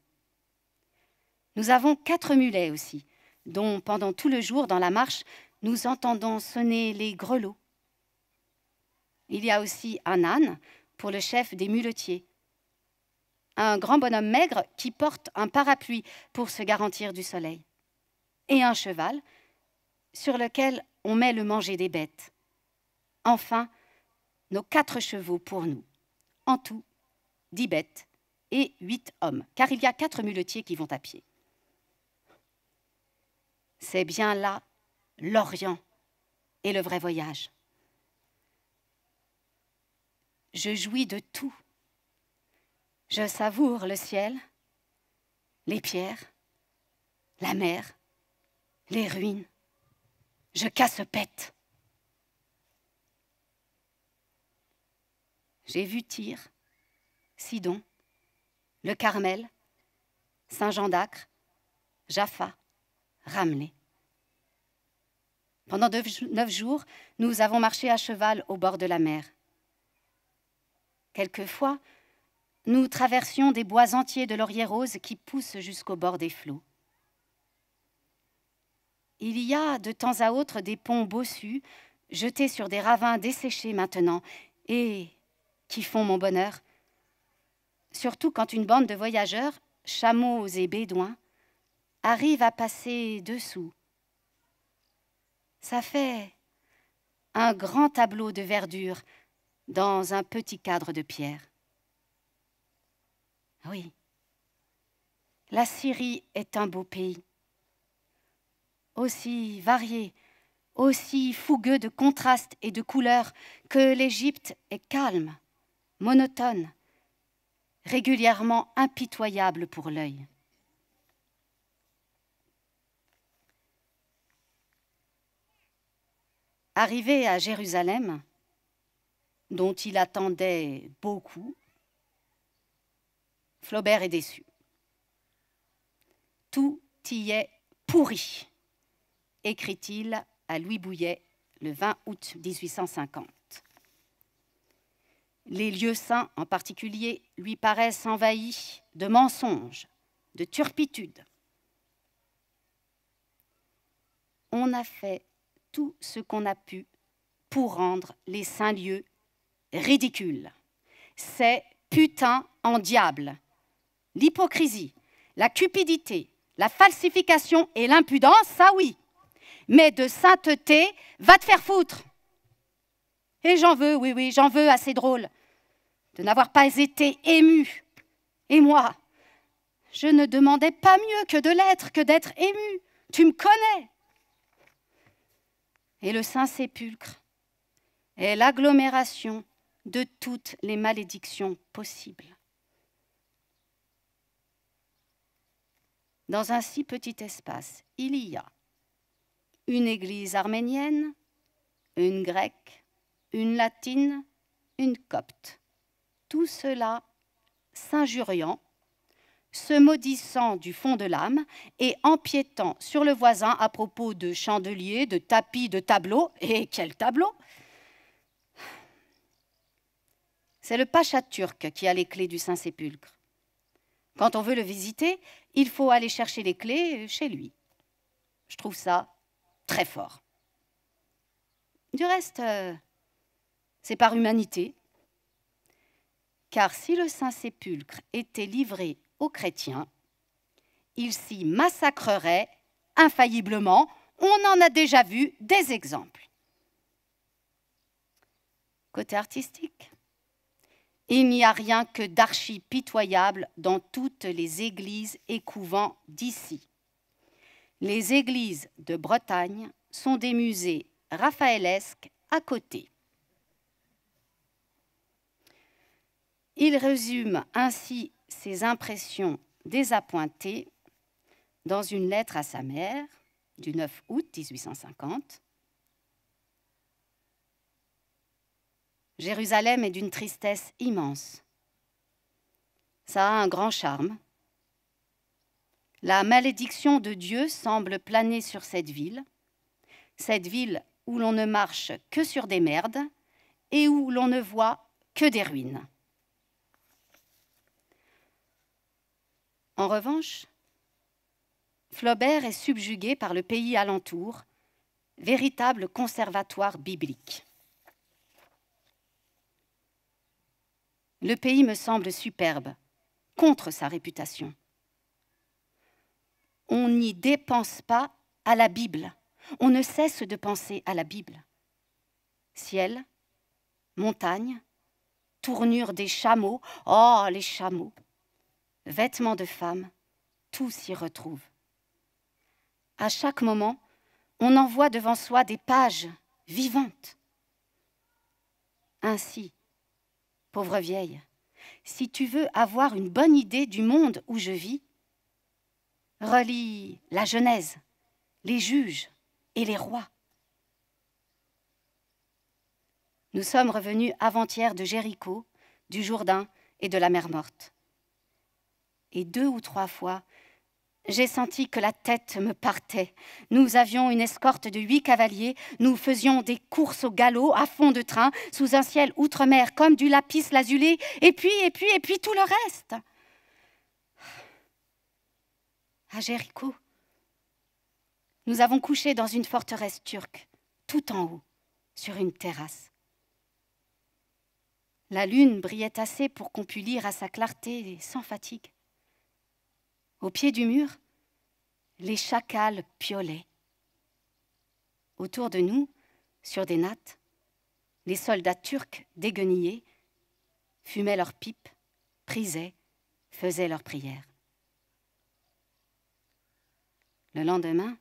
Nous avons quatre mulets aussi, dont pendant tout le jour dans la marche, nous entendons sonner les grelots. Il y a aussi un âne pour le chef des muletiers, un grand bonhomme maigre qui porte un parapluie pour se garantir du soleil, et un cheval sur lequel on met le manger des bêtes. Enfin, nos quatre chevaux pour nous. En tout, dix bêtes et huit hommes, car il y a quatre muletiers qui vont à pied. C'est bien là l'Orient et le vrai voyage. Je jouis de tout je savoure le ciel, les pierres, la mer, les ruines. Je casse pète. J'ai vu Tyr, Sidon, le Carmel, Saint-Jean d'Acre, Jaffa, Ramelé. Pendant neuf jours, nous avons marché à cheval au bord de la mer. Quelquefois, nous traversions des bois entiers de laurier rose qui poussent jusqu'au bord des flots. Il y a de temps à autre des ponts bossus, jetés sur des ravins desséchés maintenant, et qui font mon bonheur. Surtout quand une bande de voyageurs, chameaux et bédouins, arrive à passer dessous. Ça fait un grand tableau de verdure dans un petit cadre de pierre. Oui. La Syrie est un beau pays, aussi varié, aussi fougueux de contrastes et de couleurs que l'Égypte est calme, monotone, régulièrement impitoyable pour l'œil. Arrivé à Jérusalem, dont il attendait beaucoup, Flaubert est déçu. Tout y est pourri, écrit-il à Louis Bouillet le 20 août 1850. Les lieux saints en particulier lui paraissent envahis de mensonges, de turpitudes. On a fait tout ce qu'on a pu pour rendre les saints lieux ridicules. C'est putain en diable, l'hypocrisie, la cupidité, la falsification et l'impudence, ça oui. Mais de sainteté, va te faire foutre. Et j'en veux, oui, oui, j'en veux, assez drôle, de n'avoir pas été ému. Et moi, je ne demandais pas mieux que de l'être, que d'être ému. Tu me connais. Et le Saint-Sépulcre est l'agglomération de toutes les malédictions possibles. dans un si petit espace, il y a une église arménienne, une grecque, une latine, une copte. Tout cela s'injuriant, se maudissant du fond de l'âme et empiétant sur le voisin à propos de chandeliers, de tapis, de tableaux. Et quel tableau C'est le pacha turc qui a les clés du Saint-Sépulcre. Quand on veut le visiter, il faut aller chercher les clés chez lui. Je trouve ça très fort. Du reste, euh, c'est par humanité, car si le Saint-Sépulcre était livré aux chrétiens, ils s'y massacrerait infailliblement. On en a déjà vu des exemples. Côté artistique, il n'y a rien que d'archipitoyable dans toutes les églises et couvents d'ici. Les églises de Bretagne sont des musées raphaëlesques à côté. Il résume ainsi ses impressions désappointées dans une lettre à sa mère du 9 août 1850. Jérusalem est d'une tristesse immense. Ça a un grand charme. La malédiction de Dieu semble planer sur cette ville, cette ville où l'on ne marche que sur des merdes et où l'on ne voit que des ruines. En revanche, Flaubert est subjugué par le pays alentour, véritable conservatoire biblique. Le pays me semble superbe, contre sa réputation. On n'y dépense pas à la Bible. On ne cesse de penser à la Bible. Ciel, montagne, tournure des chameaux, oh les chameaux, vêtements de femmes, tout s'y retrouve. À chaque moment, on envoie devant soi des pages vivantes. Ainsi, pauvre vieille, si tu veux avoir une bonne idée du monde où je vis, relis la Genèse, les juges et les rois. Nous sommes revenus avant-hier de Jéricho, du Jourdain et de la mer morte. Et deux ou trois fois, j'ai senti que la tête me partait. Nous avions une escorte de huit cavaliers, nous faisions des courses au galop, à fond de train, sous un ciel outre-mer, comme du lapis lazulé, et puis, et puis, et puis tout le reste. À Jéricho, nous avons couché dans une forteresse turque, tout en haut, sur une terrasse. La lune brillait assez pour qu'on pût lire à sa clarté et sans fatigue. Au pied du mur, les chacals piolaient. Autour de nous, sur des nattes, les soldats turcs déguenillés fumaient leurs pipes, prisaient, faisaient leurs prières. Le lendemain,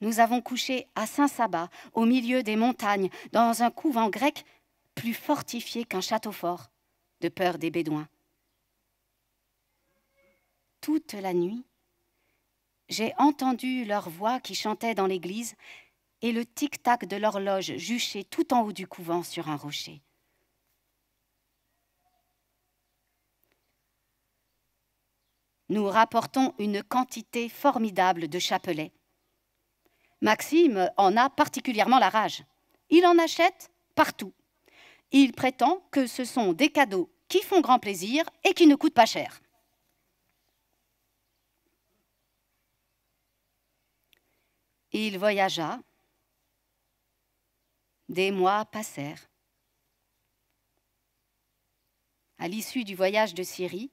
nous avons couché à Saint-Saba, au milieu des montagnes, dans un couvent grec plus fortifié qu'un château fort, de peur des Bédouins toute la nuit. J'ai entendu leur voix qui chantait dans l'église et le tic-tac de l'horloge juchée tout en haut du couvent sur un rocher. Nous rapportons une quantité formidable de chapelets. Maxime en a particulièrement la rage. Il en achète partout. Il prétend que ce sont des cadeaux qui font grand plaisir et qui ne coûtent pas cher. Il voyagea. Des mois passèrent. À l'issue du voyage de Syrie,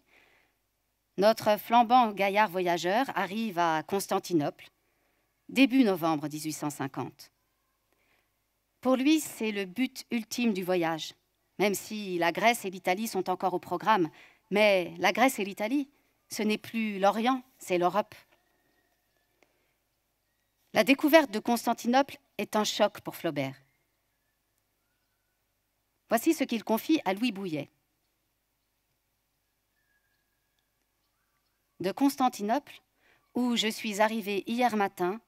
notre flambant gaillard voyageur arrive à Constantinople, début novembre 1850. Pour lui, c'est le but ultime du voyage, même si la Grèce et l'Italie sont encore au programme. Mais la Grèce et l'Italie, ce n'est plus l'Orient, c'est l'Europe. La découverte de Constantinople est un choc pour Flaubert. Voici ce qu'il confie à Louis Bouillet. De Constantinople, où je suis arrivé hier matin,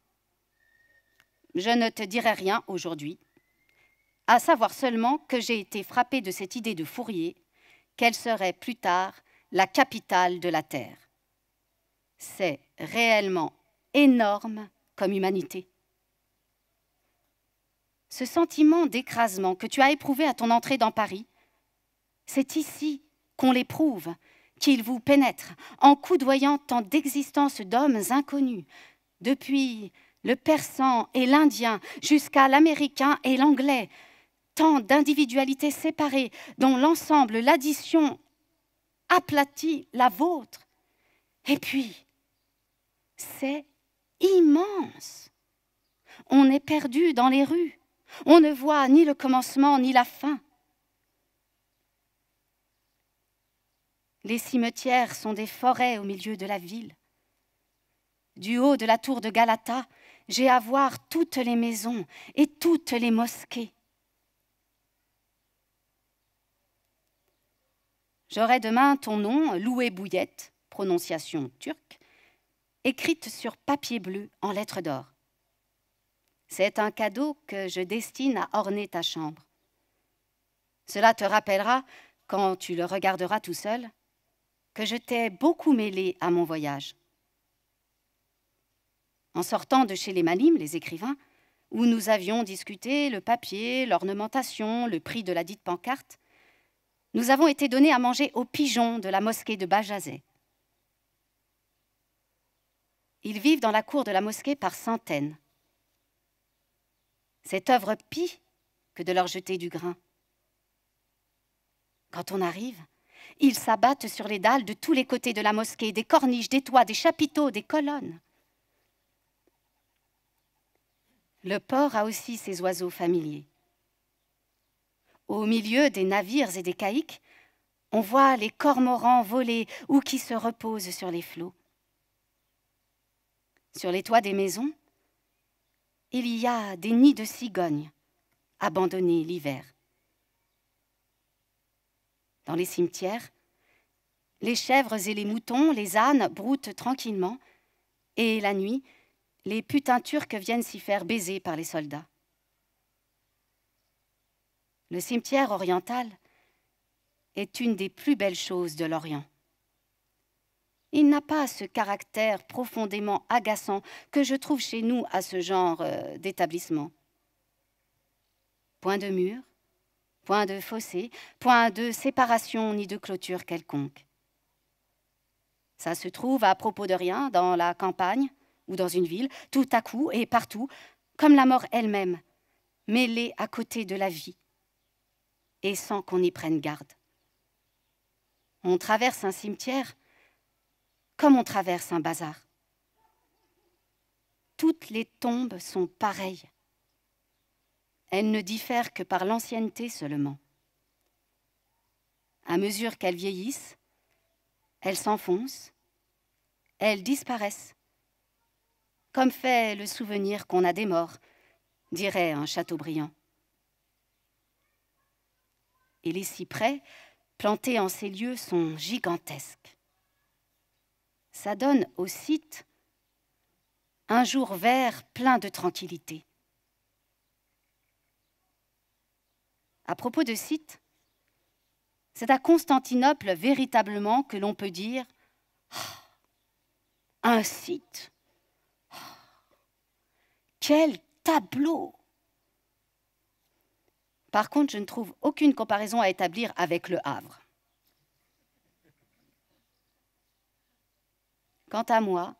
je ne te dirai rien aujourd'hui, à savoir seulement que j'ai été frappé de cette idée de Fourier qu'elle serait plus tard la capitale de la Terre. C'est réellement énorme comme humanité. Ce sentiment d'écrasement que tu as éprouvé à ton entrée dans Paris, c'est ici qu'on l'éprouve, qu'il vous pénètre, en coudoyant tant d'existences d'hommes inconnus, depuis le persan et l'indien jusqu'à l'américain et l'anglais, tant d'individualités séparées dont l'ensemble, l'addition aplatit la vôtre. Et puis, c'est immense. On est perdu dans les rues. On ne voit ni le commencement ni la fin. Les cimetières sont des forêts au milieu de la ville. Du haut de la tour de Galata, j'ai à voir toutes les maisons et toutes les mosquées. J'aurai demain ton nom, Loué Bouillette, prononciation turque, écrite sur papier bleu en lettres d'or. C'est un cadeau que je destine à orner ta chambre. Cela te rappellera, quand tu le regarderas tout seul, que je t'ai beaucoup mêlé à mon voyage. En sortant de chez les Malim, les écrivains, où nous avions discuté le papier, l'ornementation, le prix de la dite pancarte, nous avons été donnés à manger aux pigeons de la mosquée de Bajazet. Ils vivent dans la cour de la mosquée par centaines. Cette œuvre pie que de leur jeter du grain. Quand on arrive, ils s'abattent sur les dalles de tous les côtés de la mosquée, des corniches, des toits, des chapiteaux, des colonnes. Le port a aussi ses oiseaux familiers. Au milieu des navires et des caïques, on voit les cormorans voler ou qui se reposent sur les flots sur les toits des maisons, il y a des nids de cigognes abandonnés l'hiver. Dans les cimetières, les chèvres et les moutons, les ânes broutent tranquillement, et la nuit, les putains turcs viennent s'y faire baiser par les soldats. Le cimetière oriental est une des plus belles choses de l'Orient. Il n'a pas ce caractère profondément agaçant que je trouve chez nous à ce genre euh, d'établissement. Point de mur, point de fossé, point de séparation ni de clôture quelconque. Ça se trouve à propos de rien, dans la campagne ou dans une ville, tout à coup et partout, comme la mort elle-même, mêlée à côté de la vie, et sans qu'on y prenne garde. On traverse un cimetière comme on traverse un bazar. Toutes les tombes sont pareilles. Elles ne diffèrent que par l'ancienneté seulement. À mesure qu'elles vieillissent, elles s'enfoncent, elles disparaissent, comme fait le souvenir qu'on a des morts, dirait un Chateaubriand. Et les cyprès, plantés en ces lieux, sont gigantesques ça donne au site un jour vert plein de tranquillité. À propos de site, c'est à Constantinople véritablement que l'on peut dire ah, un site. Ah, quel tableau Par contre, je ne trouve aucune comparaison à établir avec le Havre. Quant à moi,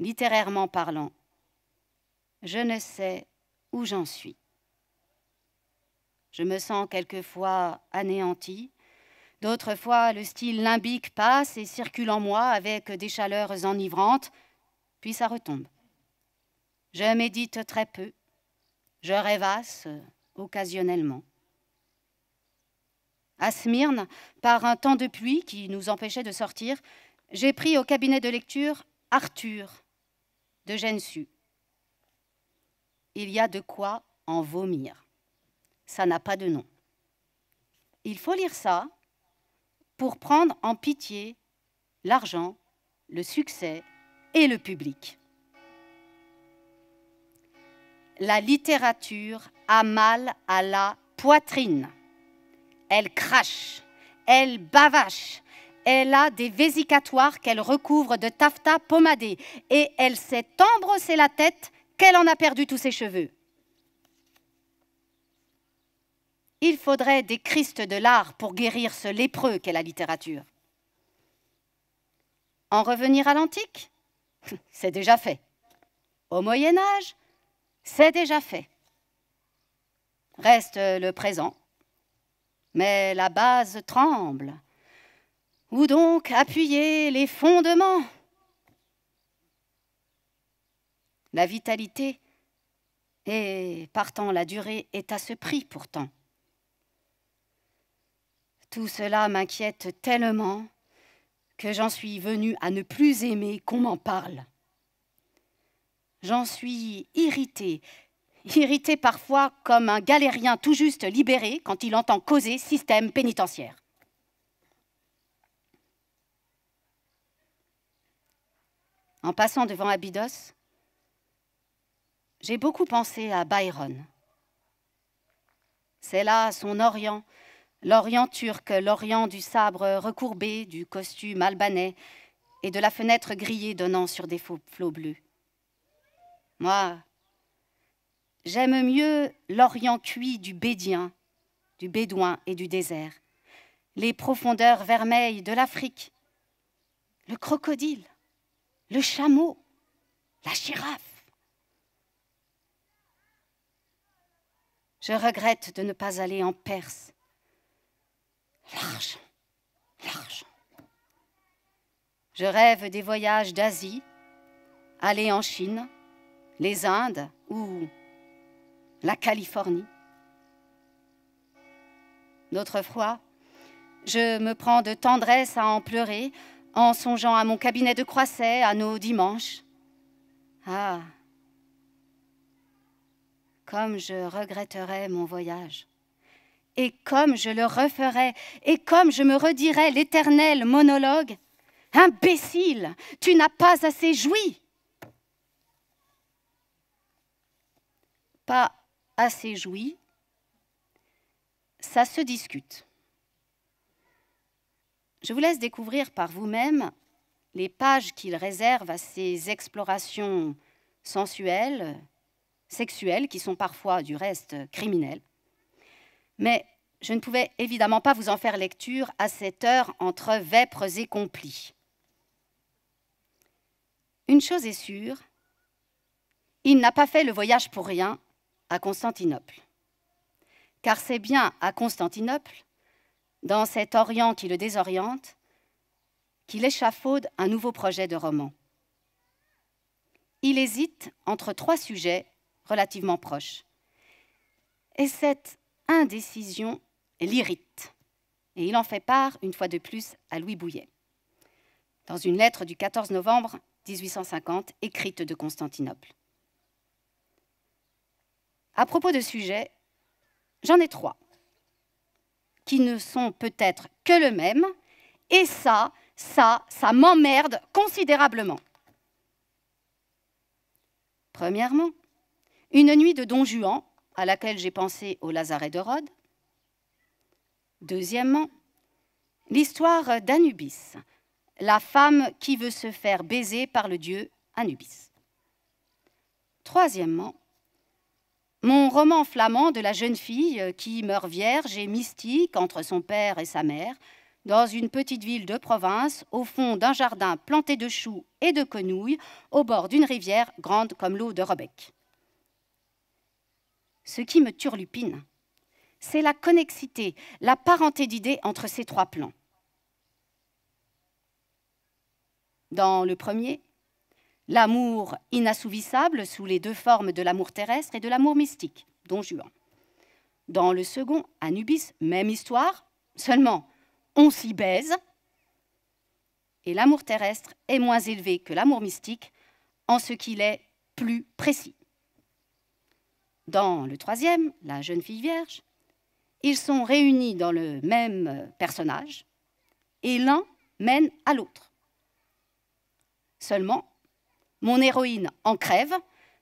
littérairement parlant, je ne sais où j'en suis. Je me sens quelquefois anéanti, d'autres fois le style limbique passe et circule en moi avec des chaleurs enivrantes, puis ça retombe. Je médite très peu, je rêvasse occasionnellement. À Smyrne, par un temps de pluie qui nous empêchait de sortir, j'ai pris au cabinet de lecture Arthur de Gensu. Il y a de quoi en vomir. Ça n'a pas de nom. Il faut lire ça pour prendre en pitié l'argent, le succès et le public. La littérature a mal à la poitrine. Elle crache, elle bavache, elle a des vésicatoires qu'elle recouvre de taffetas pommadé et elle s'est embrossée la tête qu'elle en a perdu tous ses cheveux. Il faudrait des Christes de l'art pour guérir ce lépreux qu'est la littérature. En revenir à l'antique C'est déjà fait. Au Moyen Âge C'est déjà fait. Reste le présent. Mais la base tremble ou donc appuyer les fondements La vitalité et partant la durée est à ce prix pourtant. Tout cela m'inquiète tellement que j'en suis venue à ne plus aimer qu'on m'en parle. J'en suis irritée, irritée parfois comme un galérien tout juste libéré quand il entend causer système pénitentiaire. en passant devant Abydos, j'ai beaucoup pensé à Byron. C'est là son Orient, l'Orient turc, l'Orient du sabre recourbé, du costume albanais et de la fenêtre grillée donnant sur des faux flots bleus. Moi, j'aime mieux l'Orient cuit du Bédien, du Bédouin et du désert, les profondeurs vermeilles de l'Afrique, le crocodile, le chameau, la girafe. Je regrette de ne pas aller en Perse. L'argent, l'argent. Je rêve des voyages d'Asie, aller en Chine, les Indes ou la Californie. D'autres fois, je me prends de tendresse à en pleurer en songeant à mon cabinet de croisset, à nos dimanches. Ah, comme je regretterais mon voyage, et comme je le referais, et comme je me redirais l'éternel monologue, Imbécile, tu n'as pas assez joui. Pas assez joui, ça se discute. Je vous laisse découvrir par vous-même les pages qu'il réserve à ses explorations sensuelles, sexuelles, qui sont parfois du reste criminelles. Mais je ne pouvais évidemment pas vous en faire lecture à cette heure entre vêpres et complis. Une chose est sûre, il n'a pas fait le voyage pour rien à Constantinople. Car c'est bien à Constantinople dans cet Orient qui le désoriente, qu'il échafaude un nouveau projet de roman. Il hésite entre trois sujets relativement proches. Et cette indécision l'irrite. Et il en fait part, une fois de plus, à Louis Bouillet, dans une lettre du 14 novembre 1850, écrite de Constantinople. À propos de sujets, j'en ai trois qui ne sont peut-être que le même. Et ça, ça, ça m'emmerde considérablement. Premièrement, une nuit de Don Juan, à laquelle j'ai pensé au Lazaret de Rhodes. Deuxièmement, l'histoire d'Anubis, la femme qui veut se faire baiser par le dieu Anubis. Troisièmement, mon roman flamand de la jeune fille euh, qui meurt vierge et mystique entre son père et sa mère, dans une petite ville de province, au fond d'un jardin planté de choux et de quenouilles, au bord d'une rivière grande comme l'eau de Rebec. Ce qui me turlupine, c'est la connexité, la parenté d'idées entre ces trois plans. Dans le premier, L'amour inassouvissable sous les deux formes de l'amour terrestre et de l'amour mystique, Don Juan. Dans le second, Anubis, même histoire, seulement on s'y baise. Et l'amour terrestre est moins élevé que l'amour mystique en ce qu'il est plus précis. Dans le troisième, la jeune fille vierge, ils sont réunis dans le même personnage et l'un mène à l'autre. Seulement, mon héroïne en crève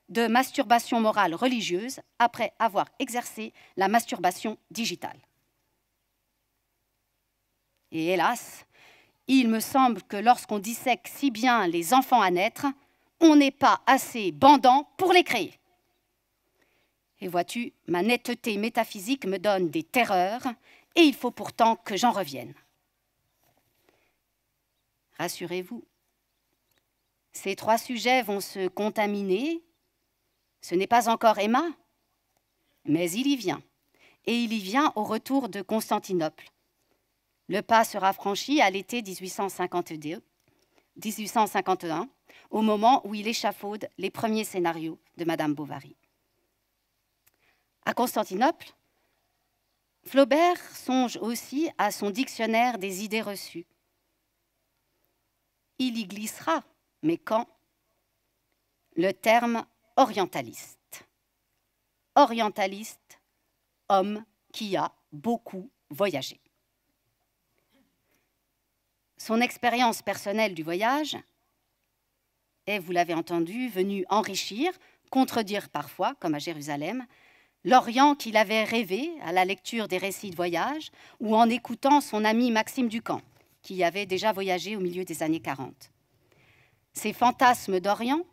de masturbation morale religieuse après avoir exercé la masturbation digitale. Et hélas, il me semble que lorsqu'on dissèque si bien les enfants à naître, on n'est pas assez bandant pour les créer. Et vois-tu, ma netteté métaphysique me donne des terreurs, et il faut pourtant que j'en revienne. Rassurez-vous, ces trois sujets vont se contaminer. Ce n'est pas encore Emma, mais il y vient. Et il y vient au retour de Constantinople. Le pas sera franchi à l'été 1851, au moment où il échafaude les premiers scénarios de Madame Bovary. À Constantinople, Flaubert songe aussi à son dictionnaire des idées reçues. Il y glissera mais quand le terme orientaliste. Orientaliste, homme qui a beaucoup voyagé. Son expérience personnelle du voyage est, vous l'avez entendu, venue enrichir, contredire parfois, comme à Jérusalem, l'Orient qu'il avait rêvé à la lecture des récits de voyage ou en écoutant son ami Maxime Ducamp, qui avait déjà voyagé au milieu des années 40 ces fantasmes d'Orient,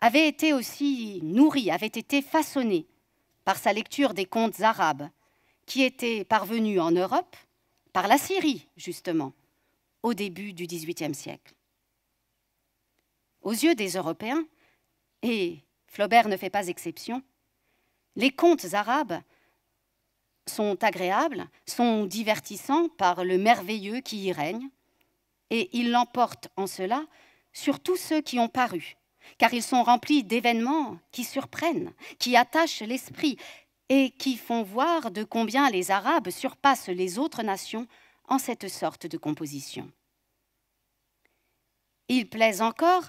avaient été aussi nourris, avaient été façonnés par sa lecture des contes arabes, qui étaient parvenus en Europe par la Syrie, justement, au début du XVIIIe siècle. Aux yeux des Européens, et Flaubert ne fait pas exception, les contes arabes sont agréables, sont divertissants par le merveilleux qui y règne, et ils l'emportent en cela sur tous ceux qui ont paru, car ils sont remplis d'événements qui surprennent, qui attachent l'esprit et qui font voir de combien les Arabes surpassent les autres nations en cette sorte de composition. Ils plaisent encore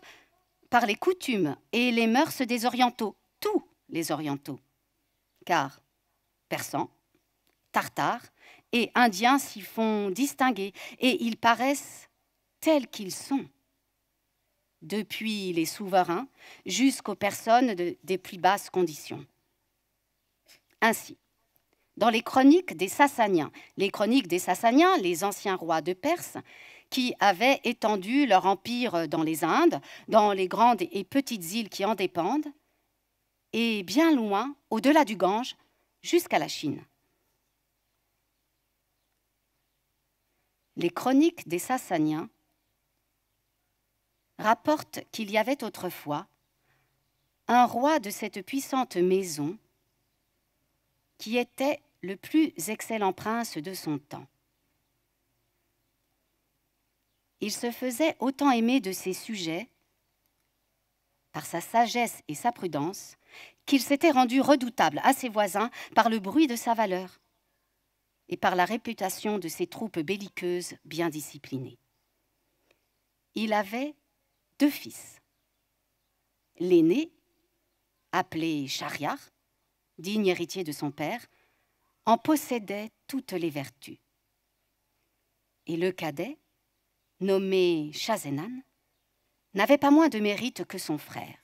par les coutumes et les mœurs des Orientaux, tous les Orientaux, car Persans, Tartares et Indiens s'y font distinguer, et ils paraissent tels qu'ils sont depuis les souverains jusqu'aux personnes des plus basses conditions. Ainsi, dans les chroniques des Sassaniens, les chroniques des Sassaniens, les anciens rois de Perse, qui avaient étendu leur empire dans les Indes, dans les grandes et petites îles qui en dépendent, et bien loin, au-delà du Gange, jusqu'à la Chine. Les chroniques des Sassaniens rapporte qu'il y avait autrefois un roi de cette puissante maison qui était le plus excellent prince de son temps. Il se faisait autant aimer de ses sujets par sa sagesse et sa prudence qu'il s'était rendu redoutable à ses voisins par le bruit de sa valeur et par la réputation de ses troupes belliqueuses bien disciplinées. Il avait deux fils. L'aîné, appelé Chariar, digne héritier de son père, en possédait toutes les vertus. Et le cadet, nommé Chazenan, n'avait pas moins de mérite que son frère.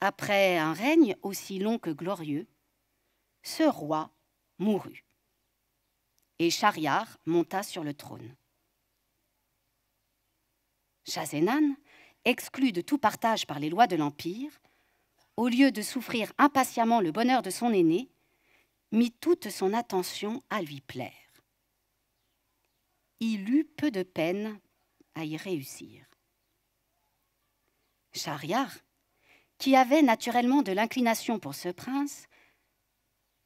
Après un règne aussi long que glorieux, ce roi mourut. Et Chariar monta sur le trône. Chazenan, exclu de tout partage par les lois de l'Empire, au lieu de souffrir impatiemment le bonheur de son aîné, mit toute son attention à lui plaire. Il eut peu de peine à y réussir. Chariar, qui avait naturellement de l'inclination pour ce prince,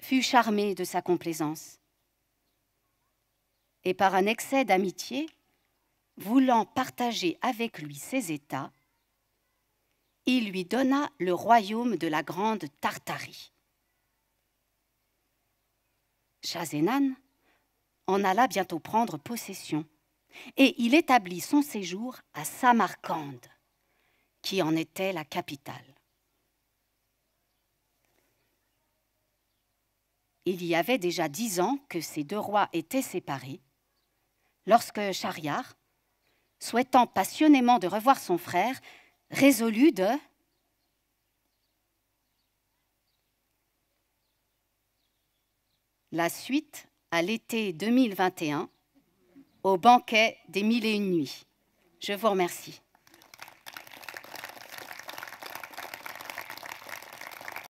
fut charmé de sa complaisance. Et par un excès d'amitié, voulant partager avec lui ses états, il lui donna le royaume de la grande Tartarie. Chazénan en alla bientôt prendre possession et il établit son séjour à Samarcande, qui en était la capitale. Il y avait déjà dix ans que ces deux rois étaient séparés, lorsque Chariar, souhaitant passionnément de revoir son frère, résolu de la suite à l'été 2021 au banquet des mille et une nuits. Je vous remercie.